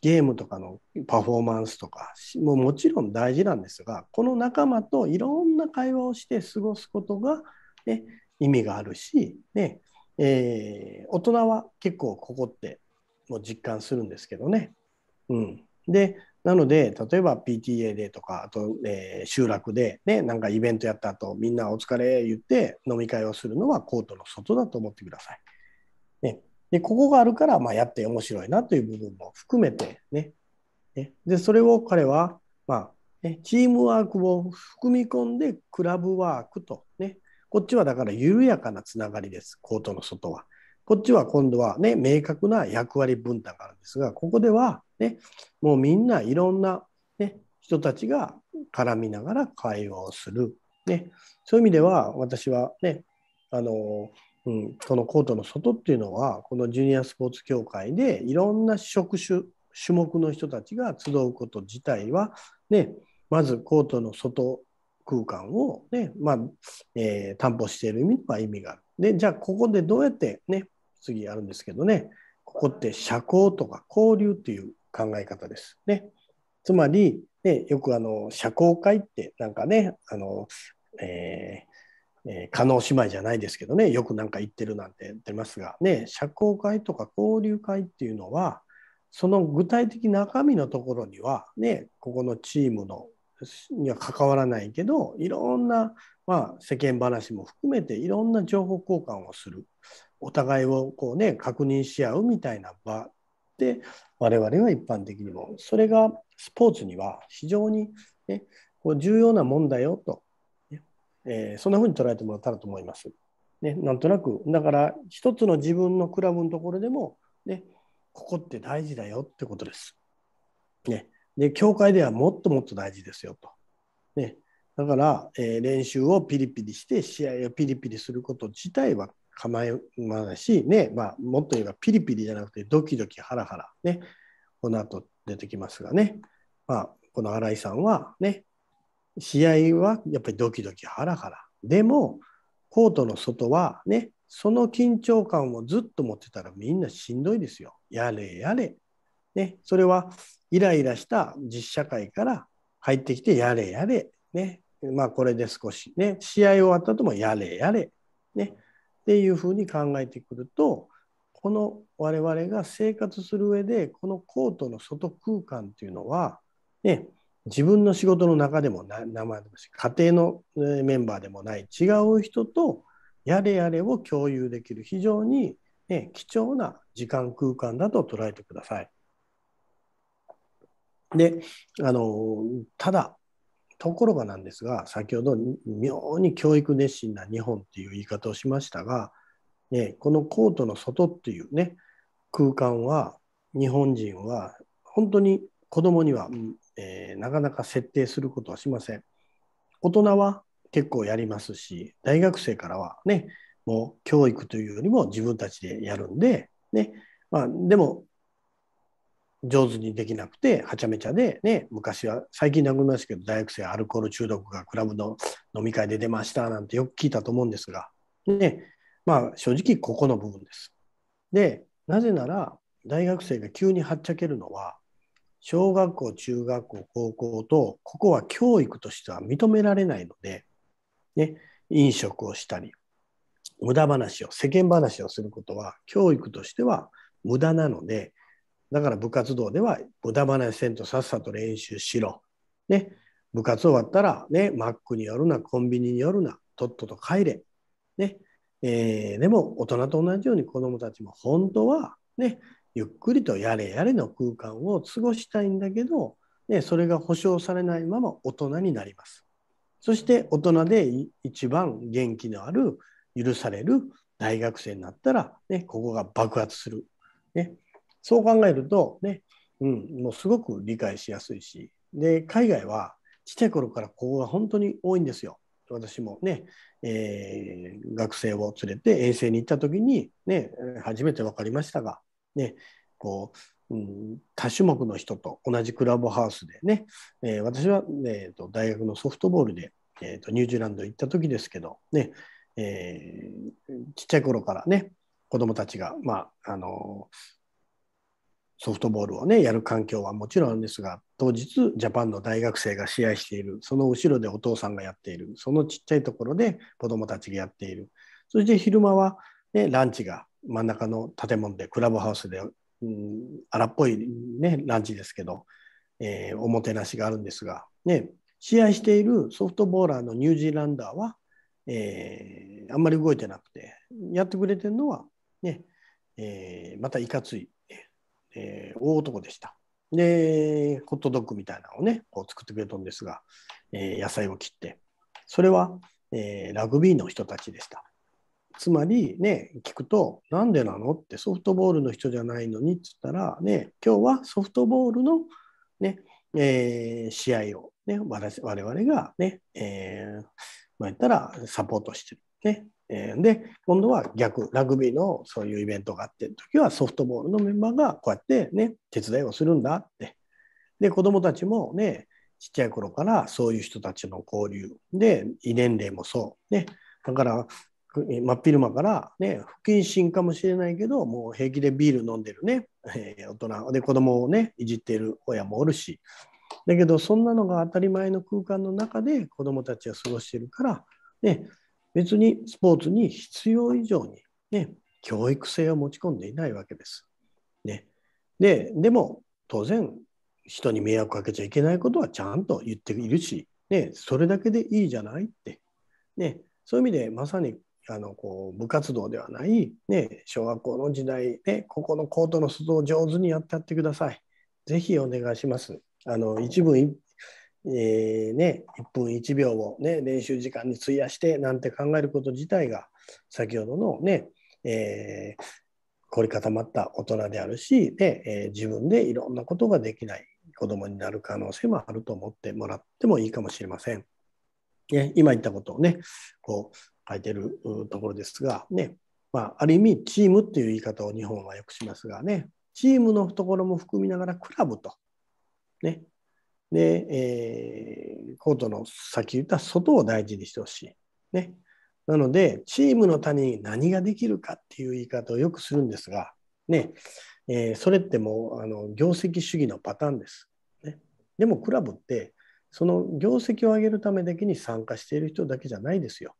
ゲームとかのパフォーマンスとかももちろん大事なんですがこの仲間といろんな会話をして過ごすことが、ね、意味があるし、ね、えー、大人は結構ここってもう実感するんですけどね。うん、でなので例えば PTA でとかあと、えー、集落で、ね、なんかイベントやった後みんなお疲れ言って飲み会をするのはコートの外だと思ってください。ね、でここがあるから、まあ、やって面白いなという部分も含めてね。ねでそれを彼は、まあね、チームワークを含み込んでクラブワークと、ね、こっちはだから緩やかなつながりです、コートの外は。こっちは今度はね、明確な役割分担があるんですが、ここではね、もうみんないろんな、ね、人たちが絡みながら会話をする。ね、そういう意味では、私はね、あの、うん、このコートの外っていうのは、このジュニアスポーツ協会でいろんな職種、種目の人たちが集うこと自体は、ね、まずコートの外空間をね、まあえー、担保している意味は意味がある。でじゃあここでどうやってね次あるんですけどねここって社交とか交流という考え方です。ね、つまり、ね、よくあの社交界ってなんかねあの、えーえー、加納姉妹じゃないですけどねよく何か言ってるなんて言ってますが、ね、社交界とか交流会っていうのはその具体的中身のところには、ね、ここのチームのには関わらないけどいろんな、まあ、世間話も含めていろんな情報交換をするお互いをこうね確認し合うみたいな場で我々は一般的にもそれがスポーツには非常に、ね、こう重要なもんだよと、えー、そんな風に捉えてもらったらと思います。ね、なんとなくだから一つの自分のクラブのところでも、ね、ここって大事だよってことです。ね、で、教会ではもっともっと大事ですよと。ね、だから、えー、練習をピリピリして、試合をピリピリすること自体は構いませんし、ね、まあ、もっと言えばピリピリじゃなくて、ドキドキハラハラ、ね、この後出てきますがね、まあ、この新井さんはね、試合はやっぱりドキドキハラハラ。でも、コートの外はね、その緊張感をずっと持ってたらみんなしんどいですよ。やれやれ。ね、それはイライラした実社会から入ってきてやれやれ、ね、まあこれで少しね試合終わった後もやれやれ、ね、っていうふうに考えてくるとこの我々が生活する上でこのコートの外空間っていうのは、ね、自分の仕事の中でも名前でもし家庭のメンバーでもない違う人とやれやれを共有できる非常に、ね、貴重な時間空間だと捉えてください。であのただところがなんですが先ほど妙に教育熱心な日本っていう言い方をしましたが、ね、このコートの外っていうね空間は日本人は本当に子供には、えー、なかなか設定することはしません。大人は結構やりますし大学生からはねもう教育というよりも自分たちでやるんで、ねまあ、でも上手にできなくてはちゃめちゃで、ね、昔は最近殴りましたけど大学生アルコール中毒がクラブの飲み会で出ましたなんてよく聞いたと思うんですが、ねまあ、正直ここの部分です。でなぜなら大学生が急にはっちゃけるのは小学校中学校高校とここは教育としては認められないので、ね、飲食をしたり無駄話を世間話をすることは教育としては無駄なのでだから部活動では無駄話せんとさっさと練習しろ。ね、部活終わったら、ね、マックに寄るな、コンビニに寄るな、とっとと帰れ。ねえー、でも大人と同じように子どもたちも本当は、ね、ゆっくりとやれやれの空間を過ごしたいんだけど、ね、それが保障されないまま大人になります。そして大人で一番元気のある許される大学生になったら、ね、ここが爆発する。ね、そう考えるとね、うん、もうすごく理解しやすいし、で、海外はちっちゃい頃からここが本当に多いんですよ。私もね、えー、学生を連れて遠征に行った時に、ね、初めて分かりましたが、ね、こう、うん、多種目の人と同じクラブハウスでね、えー、私は、ね、えと、大学のソフトボールで、えーと、ニュージーランド行った時ですけど、ねえー、ちっちゃい頃からね子どもたちが、まああのソフトボールをねやる環境はもちろんですが当日ジャパンの大学生が試合しているその後ろでお父さんがやっているそのちっちゃいところで子どもたちがやっているそして昼間は、ね、ランチが真ん中の建物でクラブハウスで、うん、荒っぽい、ね、ランチですけど、えー、おもてなしがあるんですが、ね、試合しているソフトボーラーのニュージーランダーは、えー、あんまり動いてなくてやってくれてるのはね、えー、またいかついえー、大男でした。で、ホットドッグみたいなのをね、こう作ってくれたんですが、えー、野菜を切って、それは、えー、ラグビーの人たちでした。つまりね、聞くと、なんでなのってソフトボールの人じゃないのにって言ったら、ね、今日はソフトボールの、ねえー、試合を、ね、我々がね、ねえまあ、言ったらサポートしてる、ねえで今度は逆ラグビーのそういうイベントがあって時はソフトボールのメンバーがこうやってね手伝いをするんだってで子どもたちもねちっちゃい頃からそういう人たちの交流で異年齢もそうねだから真っ昼間からね不謹慎かもしれないけどもう平気でビール飲んでるね、えー、大人で子供をねいじっている親もおるしだけどそんなのが当たり前の空間の中で子どもたちは過ごしてるからね別にスポーツに必要以上に、ね、教育性を持ち込んでいないわけです。ね、ででも当然人に迷惑かけちゃいけないことはちゃんと言っているし、ね、それだけでいいじゃないって、ね、そういう意味でまさにあのこう部活動ではない、ね、小学校の時代、ね、ここのコートの外を上手にやってやってください。ぜひお願いします。あの一文一えー、ね、1分1秒を、ね、練習時間に費やしてなんて考えること自体が先ほどのね、えー、凝り固まった大人であるし、ねえー、自分でいろんなことができない子供になる可能性もあると思ってもらってもいいかもしれません。ね、今言ったことをねこう書いてるところですが、ねまあ、ある意味チームっていう言い方を日本はよくしますがねチームのところも含みながらクラブと、ね、で、えー、コートの先言った外を大事にしてほしい。ね。なので、チームの他に何ができるかっていう言い方をよくするんですが、ね、えー、それってもうあの業績主義のパターンです。ね、でもクラブってその業績を上げるためだけに参加している人だけじゃないですよ。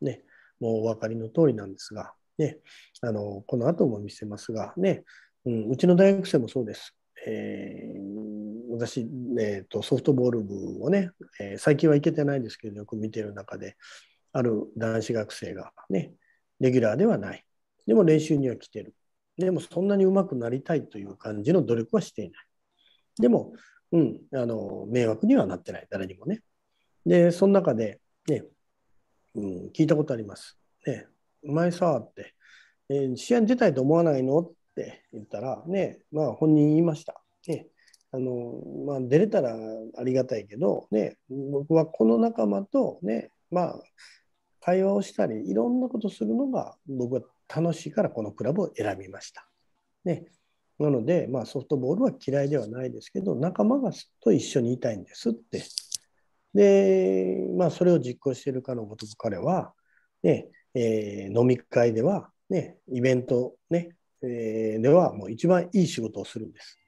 ね、もうお分かりの通りなんですが、ね、あのこの後も見せますが、ねうん、うちの大学生もそうです。えー、私、えーと、ソフトボール部をね、えー、最近は行けてないですけどよく見てる中である男子学生がねレギュラーではないでも練習には来てるでもそんなにうまくなりたいという感じの努力はしていないでも、うん、あの迷惑にはなってない誰にもねでその中でね、うん、聞いたことありますねいさって、えー、試合に出たいと思わないのって言ったらねまあ本人言いましたねあの、まあ、出れたらありがたいけど、ね、僕はこの仲間とね、まあ、会話をしたり、いろんなことするのが僕は楽しいからこのクラブを選びました。ね、なので、まあ、ソフトボールは嫌いではないですけど、仲間がと一緒にいたいんですって。で、まあ、それを実行しているかのごとく彼は、ねえー、飲み会では、ね、イベントね、えー、ではもう一番いい仕事をするんです。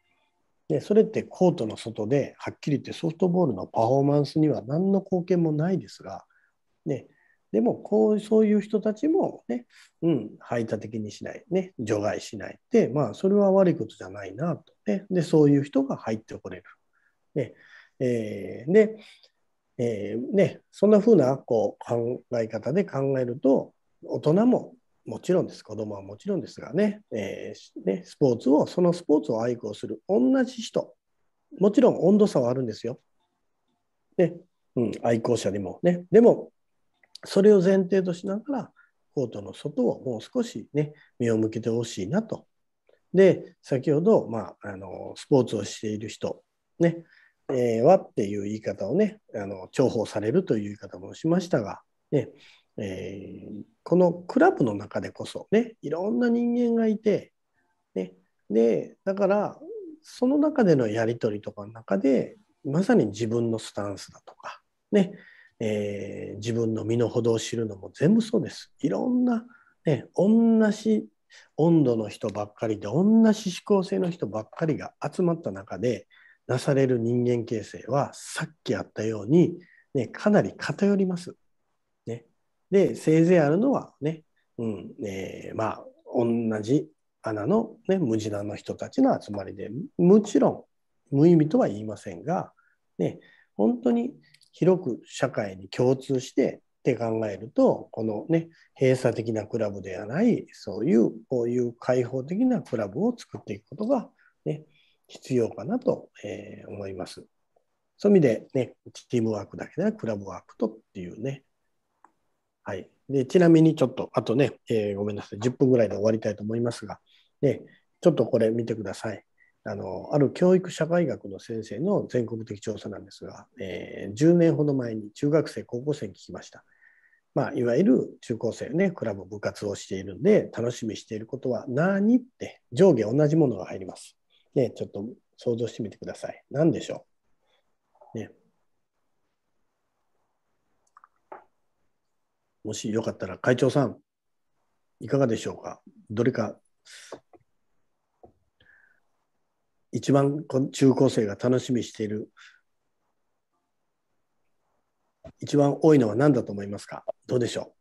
でそれってコートの外ではっきり言ってソフトボールのパフォーマンスには何の貢献もないですが、ね、でもこうそういう人たちもね、うん、排他的にしない、ね、除外しないで、まあ、それは悪いことじゃないなと、ね、でそういう人が入ってこれる。ねえー、で、えー、ね、そんな風なこう考え方で考えると大人ももちろんです、子供はもちろんですがね、えー、ねスポーツを、そのスポーツを愛好する同じ人、もちろん温度差はあるんですよ。ね、うん、愛好者にもね。でも、それを前提としながら、コートの外をもう少しね、目を向けてほしいなと。で、先ほど、まあ、あのスポーツをしている人、ね、えー、はっていう言い方をね、あの重宝されるという言い方もしましたが、ね、えー、このクラブの中でこそねいろんな人間がいて、ね、でだからその中でのやり取りとかの中でまさに自分のスタンスだとかね、えー、自分の身の程を知るのも全部そうです。いろんな、ね、同じ温度の人ばっかりで同じ指向性の人ばっかりが集まった中でなされる人間形成はさっきあったように、ね、かなり偏ります。で、せいぜいあるのはね、うんえー、まあ、同じ穴の、ね、無地なの人たちの集まりで、もちろん無意味とは言いませんが、ね、本当に広く社会に共通してって考えると、このね、閉鎖的なクラブではない、そういう、こういう開放的なクラブを作っていくことが、ね、必要かなと、えー、思います。そういう意味で、ね、チームワークだけではクラブワークとっていうね、はい、でちなみにちょっと、あとね、えー、ごめんなさい、10分ぐらいで終わりたいと思いますが、ね、ちょっとこれ見てください。あのある教育社会学の先生の全国的調査なんですが、えー、10年ほど前に中学生、高校生に聞きました。まあ、いわゆる中高生ね、クラブ部活をしているんで、楽しみにしていることは何って上下同じものが入ります。ね、ちょっと想像してみてください。何でしょうもしよかったら会長さん、いかがでしょうか。どれか一番中高生が楽しみしている一番多いのは何だと思いますかどうでしょ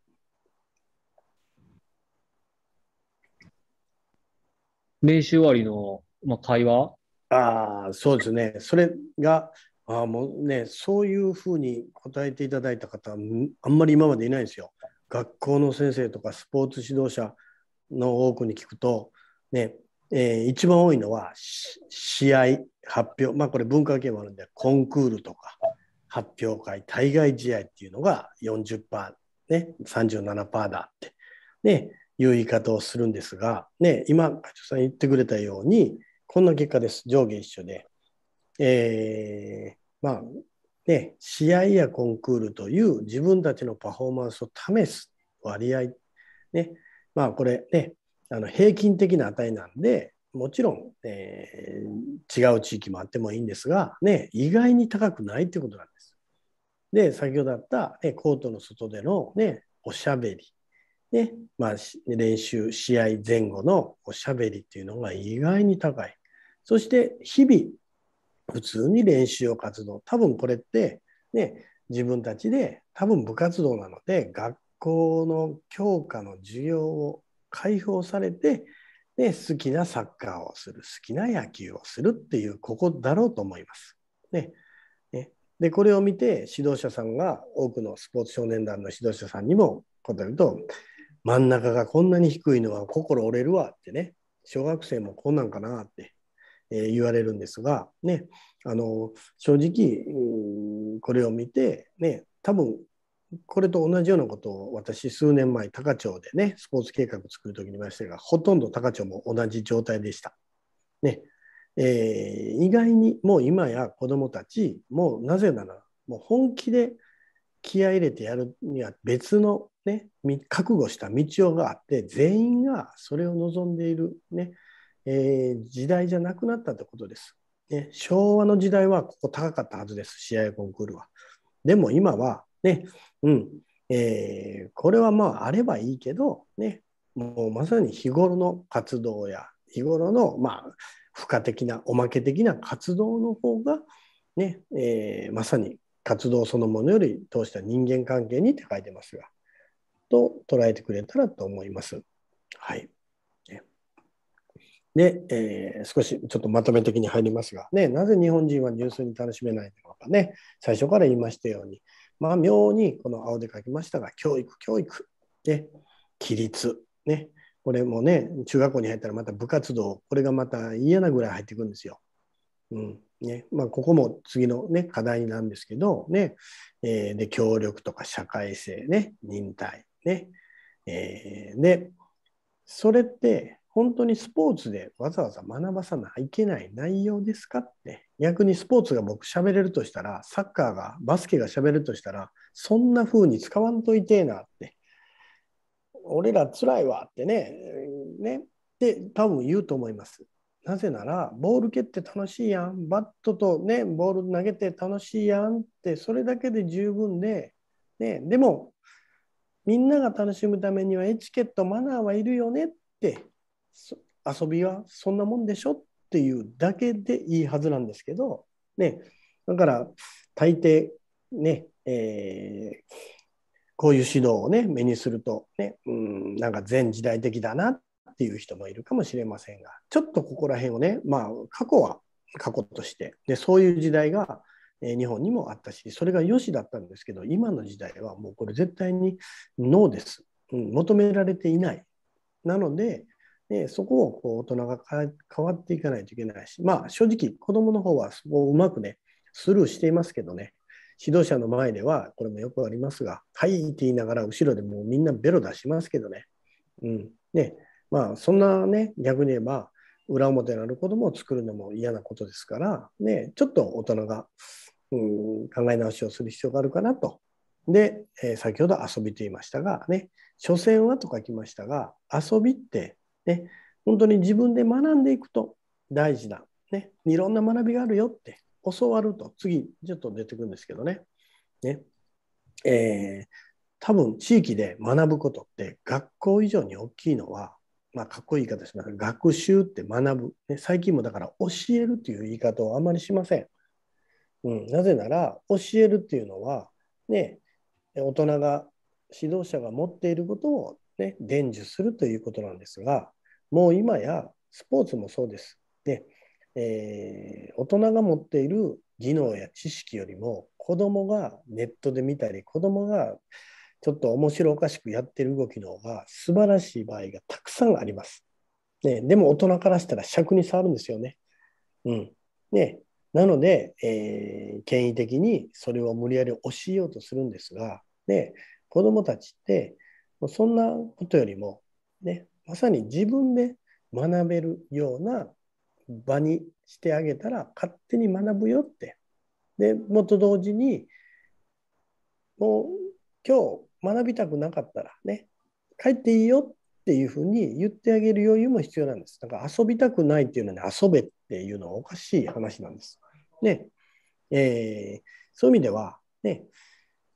う練習終わりの、まあ、会話ああそうですねそれがあもうね、そういうふうに答えていただいた方、あんまり今までいないんですよ。学校の先生とかスポーツ指導者の多くに聞くと、ねえー、一番多いのは試合、発表、まあ、これ文化系もあるんで、コンクールとか発表会、対外試合っていうのが40%、ね、37%だって、ね、いう言い方をするんですが、ね、今、会長さん言ってくれたように、こんな結果です、上下一緒で。えー、まあね、試合やコンクールという自分たちのパフォーマンスを試す割合、ね、まあこれね、あの平均的な値なんで、もちろん、えー、違う地域もあってもいいんですが、ね、意外に高くないってことなんです。で、先ほどあった、ね、コートの外での、ね、おしゃべり、ねまあ、練習、試合前後のおしゃべりっていうのが意外に高い。そして日々普通に練習を活動多分これってね自分たちで多分部活動なので学校の教科の授業を解放されてね、好きなサッカーをする好きな野球をするっていうここだろうと思います。ねね、でこれを見て指導者さんが多くのスポーツ少年団の指導者さんにも答えると真ん中がこんなに低いのは心折れるわってね小学生もこんなんかなってえ言われるんですが、ね、あの正直、これを見て、ね、多分これと同じようなことを私数年前高町でねスポーツ計画作る時に言いましたがほとんど高町も同じ状態でした。ねえー、意外にもう今や子どもたちもうなぜならもう本気で気合入れてやるには別の、ね、覚悟した道をがあって全員がそれを望んでいる、ね、えー、時代じゃなくなったってことです。ね、昭和の時代はここ高かったはずです、試合コンクールは。でも今は、ね、うん、えー、これはまああればいいけど、ね、もうまさに日頃の活動や、日頃の、まあ、付加的な、おまけ的な活動の方が、ね、えー、まさに活動そのものより通した人間関係にって書いてますが、と捉えてくれたらと思います。はい。で、えー、少しちょっとまとめ的に入りますが、ね、なぜ日本人は純粋に楽しめないのかね、最初から言いましたように、まあ、妙にこの青で書きましたが、教育、教育、で、規律、ね、これもね、中学校に入ったらまた部活動、これがまた嫌なぐらい入っていくんですよ。うんねまあ、ここも次の、ね、課題なんですけど、ねえー、で協力とか社会性、ね、忍耐ね、ねえー、でそれって本当にスポーツでわざわざ学ばさないけない内容ですかって逆にスポーツが僕喋れるとしたらサッカーがバスケが喋るとしたらそんな風に使わんといてえなって俺ら辛いわってねねって多分言うと思います。なぜならボール蹴って楽しいやんバットとねボール投げて楽しいやんってそれだけで十分で、ね、でもみんなが楽しむためにはエチケットマナーはいるよねって遊びはそんなもんでしょっていうだけでいいはずなんですけど、ね、だから大抵ね、えー、こういう指導をね目にするとね、うん、なんか全時代的だなっていう人もいるかもしれませんがちょっとここら辺をねまあ過去は過去としてでそういう時代が日本にもあったしそれが良しだったんですけど今の時代はもうこれ絶対にノーです、うん、求められていないなのででそこをこう大人が変わっていかないといけないし、まあ、正直、子どもの方はそこをうまくね、スルーしていますけどね、指導者の前では、これもよくありますが、はいって言いながら、後ろでもうみんなベロ出しますけどね、うんねまあ、そんなね、逆に言えば、裏表のある子どもを作るのも嫌なことですから、ね、ちょっと大人が、うん、考え直しをする必要があるかなとで、えー、先ほど遊びと言いましたが、ね、所詮はと書きましたが、遊びってね、本当に自分で学んでいくと大事な、ね、いろんな学びがあるよって教わると、次、ちょっと出てくるんですけどね。ねえー、多分地域で学ぶことって学校以上に大きいのは、まあ、かっこいい言い方しますが学習って学ぶ、ね、最近もだから教えるっていう言い方をあまりしません、うん、なぜなら教えるっていうのはね大人が指導者が持っていることをね、伝授するということなんですが、もう今やスポーツもそうです。で、えー、大人が持っている技能や知識よりも子供がネットで見たり子供がちょっと面白おかしくやってる動きの方が素晴らしい場合がたくさんあります。ね、でも大人からしたら尺に触るんですよね。うん。ね。なので、えー、権威的にそれを無理やり教えようとするんですが、ね、子供たちってそんなことよりも、ね、まさに自分で学べるような場にしてあげたら勝手に学ぶよって。で、もっと同時に、もう今日学びたくなかったらね、帰っていいよっていうふうに言ってあげる余裕も必要なんです。だから遊びたくないっていうのに遊べっていうのはおかしい話なんです。ね。えー、そういう意味では、ね、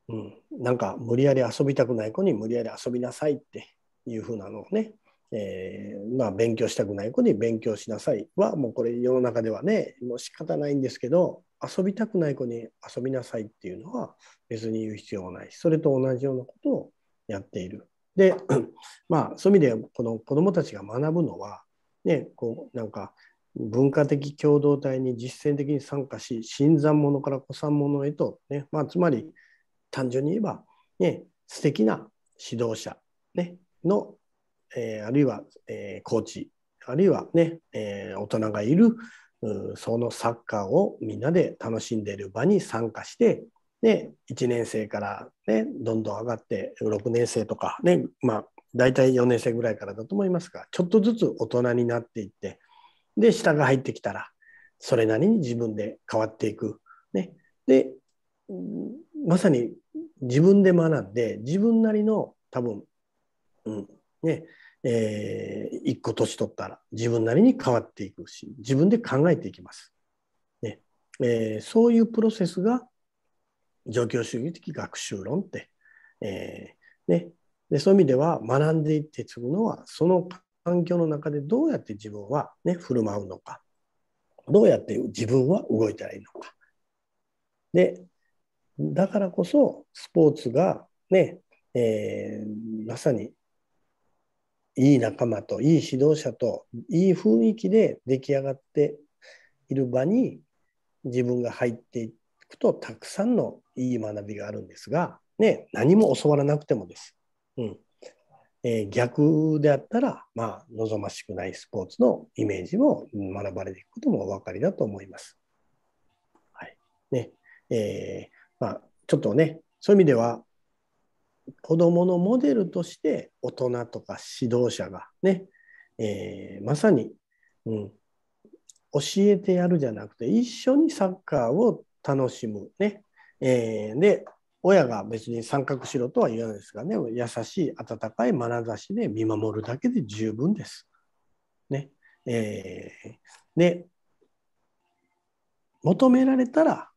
うん、なんか無理やり遊びたくない子に無理やり遊びなさいっていうふうなのをね、えー、まあ、勉強したくない子に勉強しなさいはもうこれ世の中ではねもう仕方ないんですけど遊びたくない子に遊びなさいっていうのは別に言う必要はないそれと同じようなことをやっている。で まあそういう意味でこの子どもたちが学ぶのはねこうなんか文化的共同体に実践的に参加し新参者から古参者へとね、まあ、つまり単純に言えば、ね、素敵な指導者、ね、の、えー、あるいは、えー、コーチ、あるいはね、えー、大人がいる、そのサッカーをみんなで楽しんでいる場に参加して、ね、1年生から、ね、どんどん上がって6年生とか、ねまあ、大体4年生ぐらいからだと思いますがちょっとずつ大人になっていってで下が入ってきたらそれなりに自分で変わっていく、ね、でまさに自分で学んで自分なりの多分、うんねえー、一個年取ったら自分なりに変わっていくし自分で考えていきます。ねえー、そういうプロセスが状況主義的学習論って、えーね、でそういう意味では学んでいって継ぐのはその環境の中でどうやって自分は、ね、振る舞うのかどうやって自分は動いたらいいのかでだからこそスポーツがね、えー、まさにいい仲間といい指導者といい雰囲気で出来上がっている場に自分が入っていくとたくさんのいい学びがあるんですが、ね、何も教わらなくてもです。うんえー、逆であったら、まあ、望ましくないスポーツのイメージも学ばれていくこともお分かりだと思います。はいねえー、まあ、ちょっとねそういう意味では子どものモデルとして大人とか指導者がね、えー、まさに、うん、教えてやるじゃなくて一緒にサッカーを楽しむね、えー、で親が別に参画しろとは言わないですがね優しい温かい眼差しで見守るだけで十分です。ねえー、で求められたら、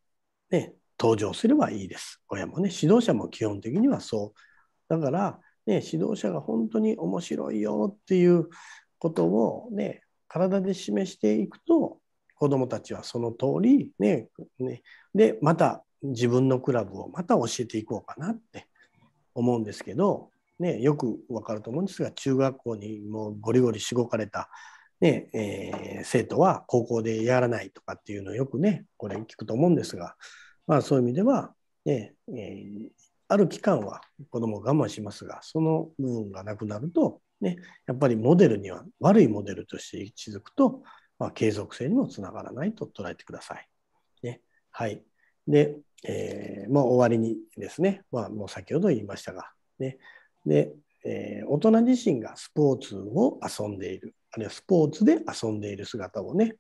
ね、登場すればいいです。親もね、指導者も基本的にはそう。だから、ね、指導者が本当に面白いよっていうことをね、体で示していくと、子どもたちはその通りね、ね、で、また自分のクラブをまた教えていこうかなって思うんですけど、ね、よくわかると思うんですが、中学校にもうゴリゴリしごかれたねえー、生徒は高校でやらないとかっていうのをよくねこれ聞くと思うんですがまあ、そういう意味では、ねえー、ある期間は子ども我慢しますがその部分がなくなると、ね、やっぱりモデルには悪いモデルとして位置づくと、まあ、継続性にもつながらないと捉えてください。ね、はい。で、えー、ま終わりにですね、まあ、もう先ほど言いましたが、ね、で、えー、大人自身がスポーツを遊んでいる、あるいはスポーツで遊んでいる姿をね、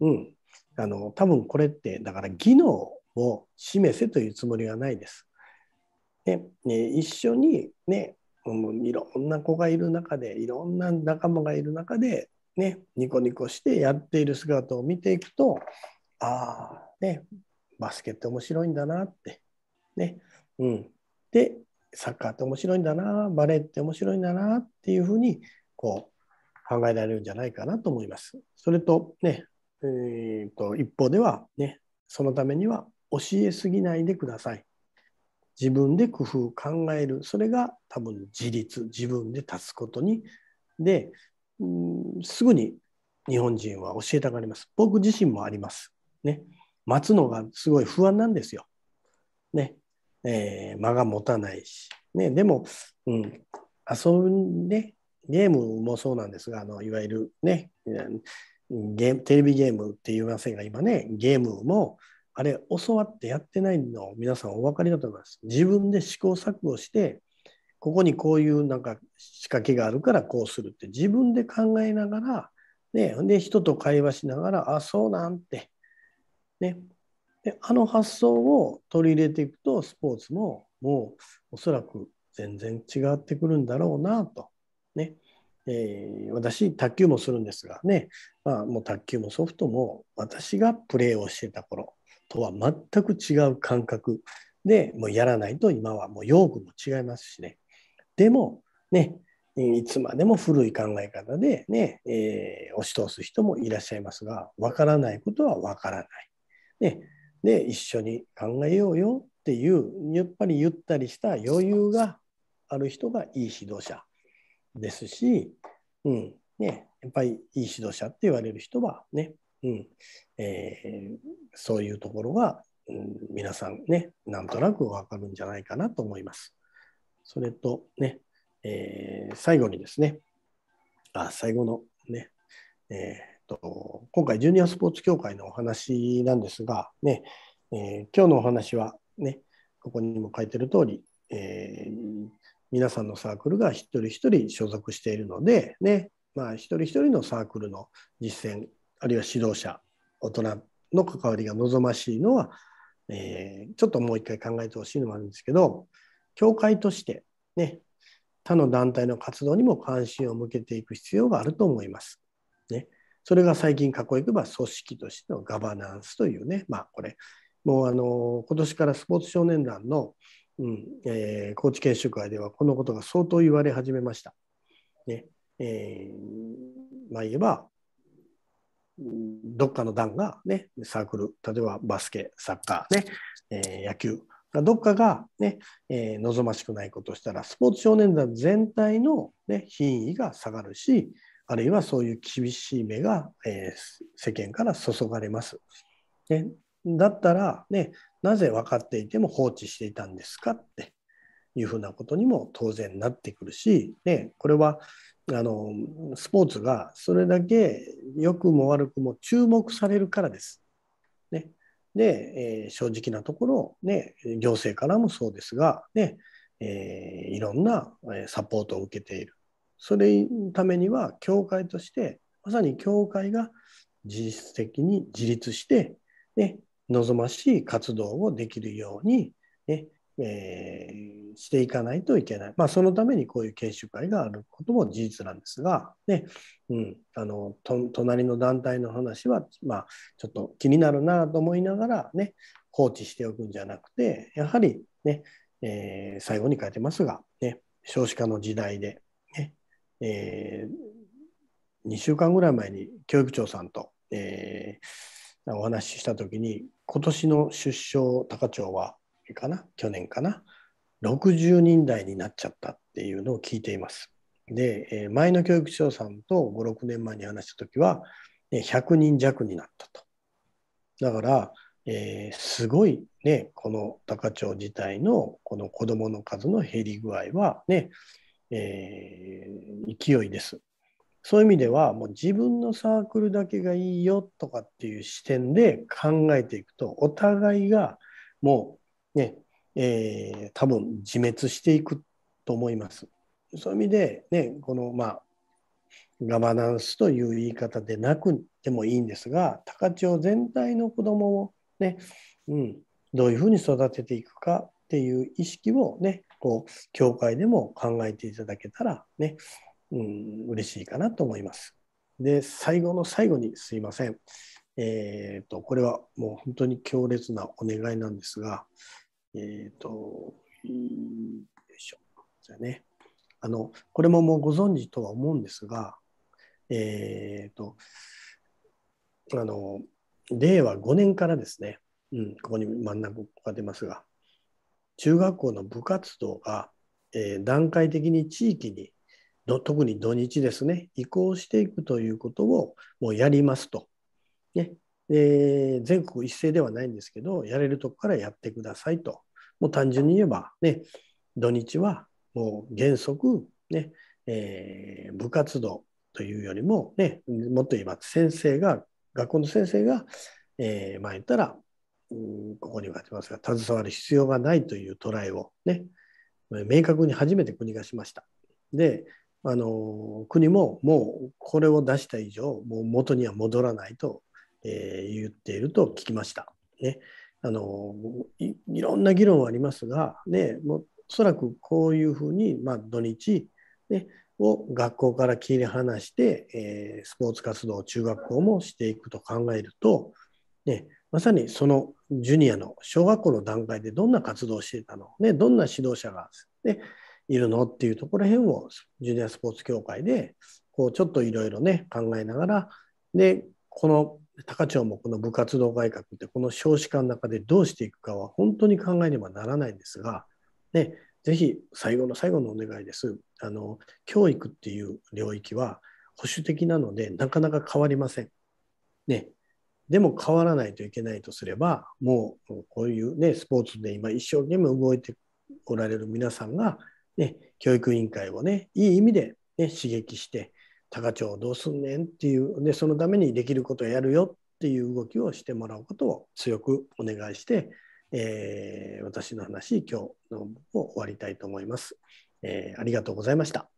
うん、あの、多分これって、だから技能を示せというつもりはないです。で、ね、一緒にね、いろんな子がいる中で、いろんな仲間がいる中で、ね、ニコニコしてやっている姿を見ていくと、ああ、ね、バスケって面白いんだなって、ね、うん。で、サッカーって面白いんだな、バレエって面白いんだなっていうふうに、こう、考えられるんじゃないかなと思います。それとね、えーと一方ではね、そのためには教えすぎないでください。自分で工夫考えるそれが多分自立自分で立つことにで、うん、すぐに日本人は教えたがります僕自身もありますね待つのがすごい不安なんですよね、えー、間が持たないしねでも、うん、遊んでゲームもそうなんですがあのいわゆるねゲテレビゲームって言いませんが今ねゲームもあれ、教わってやってないの皆さんお分かりだと思います。自分で試行錯誤して、ここにこういうなんか仕掛けがあるからこうするって自分で考えながら、ね、で人と会話しながら、あ、そうなんて、ね、であの発想を取り入れていくとスポーツももうおそらく全然違ってくるんだろうなと。ねえー、私卓球もするんですがね、まあ、もう卓球もソフトも私がプレーをしてた頃とは全く違う感覚でもうやらないと今はもう用具も違いますしね。でもね、いつまでも古い考え方でね、えー、押し通す人もいらっしゃいますが、わからないことはわからない。ね、で、一緒に考えようよっていう、やっぱりゆったりした余裕がある人がいい指導者ですし、うん、ね、やっぱりいい指導者って言われる人はね、うんえー、そういうところが、うん、皆さんね、なんとなくわかるんじゃないかなと思います。それとね、えー、最後にですね、あ最後のね、えーと、今回ジュニアスポーツ協会のお話なんですが、ねえー、今日のお話は、ね、ここにも書いてる通り、えー、皆さんのサークルが一人一人所属しているので、ねまあ、一人一人のサークルの実践あるいは指導者大人の関わりが望ましいのは、えー、ちょっともう一回考えてほしいのもあるんですけど教会としてね他の団体の活動にも関心を向けていく必要があると思います。ね、それが最近こよくば組織としてのガバナンスというねまあこれもうあの今年からスポーツ少年団の、うんえー、高知研修会ではこのことが相当言われ始めました。ねえー、まあ言えばどっかの段がね、サークル、例えばバスケ、サッカーね、えー、野球、どっかがね、えー、望ましくないことをしたら、スポーツ少年団全体の、ね、品位が下がるし、あるいはそういう厳しい目が、えー、世間から注がれます。ね、だったら、ね、なぜ分かっていても放置していたんですかっていうふうなことにも当然なってくるし、ね、これはあのスポーツがそれだけ良くも悪くも注目されるからです。ね、で、えー、正直なところ、ね、行政からもそうですが、ねえー、いろんなサポートを受けている。それためには教会としてまさに教会が実質的に自立して、ね、望ましい活動をできるように、ね、えー、していかないといけない、まあ、そのためにこういう研修会があることも事実なんですが、ねうん、あの隣の団体の話は、まあ、ちょっと気になるなと思いながら、ね、放置しておくんじゃなくてやはりね、えー、最後に書いてますが、ね、少子化の時代でね、えー、2週間ぐらい前に教育長さんと、えー、お話しした時に今年の出生高町はかな、去年かな、60人台になっちゃったっていうのを聞いています。で、前の教育長さんと5、6年前に話した時は、100人弱になったと。だから、えー、すごいね、この高町自体のこの子どもの数の減り具合はね、えー、勢いです。そういう意味では、もう自分のサークルだけがいいよとかっていう視点で考えていくと、お互いがもうね、えー、多分自滅していくと思います。そういう意味で、ね、この、まあ、ガバナンスという言い方でなくてもいいんですが、高千穂全体の子どもをね、うん、どういうふうに育てていくかっていう意識をね、こう、教会でも考えていただけたらね、うん、嬉しいかなと思います。で、最後の最後にすいません。えっ、ー、と、これはもう本当に強烈なお願いなんですが、えっ、ー、と、よいしょ。じゃあね。あの、これももうご存知とは思うんですが、えっ、ー、と、あの、令和5年からですね、うん、ここに真ん中が出ますが、中学校の部活動が、えー、段階的に地域にど、特に土日ですね、移行していくということをもうやりますと。ね、えー、全国一斉ではないんですけど、やれるとこからやってくださいともう単純に言えば、ね、土日はもう原則ね、えー、部活動というよりも、ね、もっと言えば先生が、学校の先生が、えー、まあ言ったら、ここにもあますが、携わる必要がないというトライをね、明確に初めて国がしました。で、あの国ももうこれを出した以上、もう元には戻らないと、えー、言っていると聞きました。ね、あのいろんな議論はありますが、ね、もうおそらくこういうふうに、まあ、土日、ね、を学校から切り離して、えー、スポーツ活動を中学校もしていくと考えると、ね、まさにそのジュニアの小学校の段階でどんな活動をしていたの、ね、どんな指導者が、ね、いるのっていうところへんをジュニアスポーツ協会でこうちょっといろいろね考えながらでこの高町もこの部活動改革ってこの少子化の中でどうしていくかは本当に考えねばならないんですが、ね、ぜひ最後の最後のお願いです。あの教育っていう領域は保守的なのでなかなか変わりません。ね、でも変わらないといけないとすればもうこういう、ね、スポーツで今一生懸命動いておられる皆さんが、ね、教育委員会をねいい意味で、ね、刺激して高千どうすんねんっていうでそのためにできることをやるよっていう動きをしてもらうことを強くお願いして、えー、私の話今日のを終わりたいと思います、えー、ありがとうございました。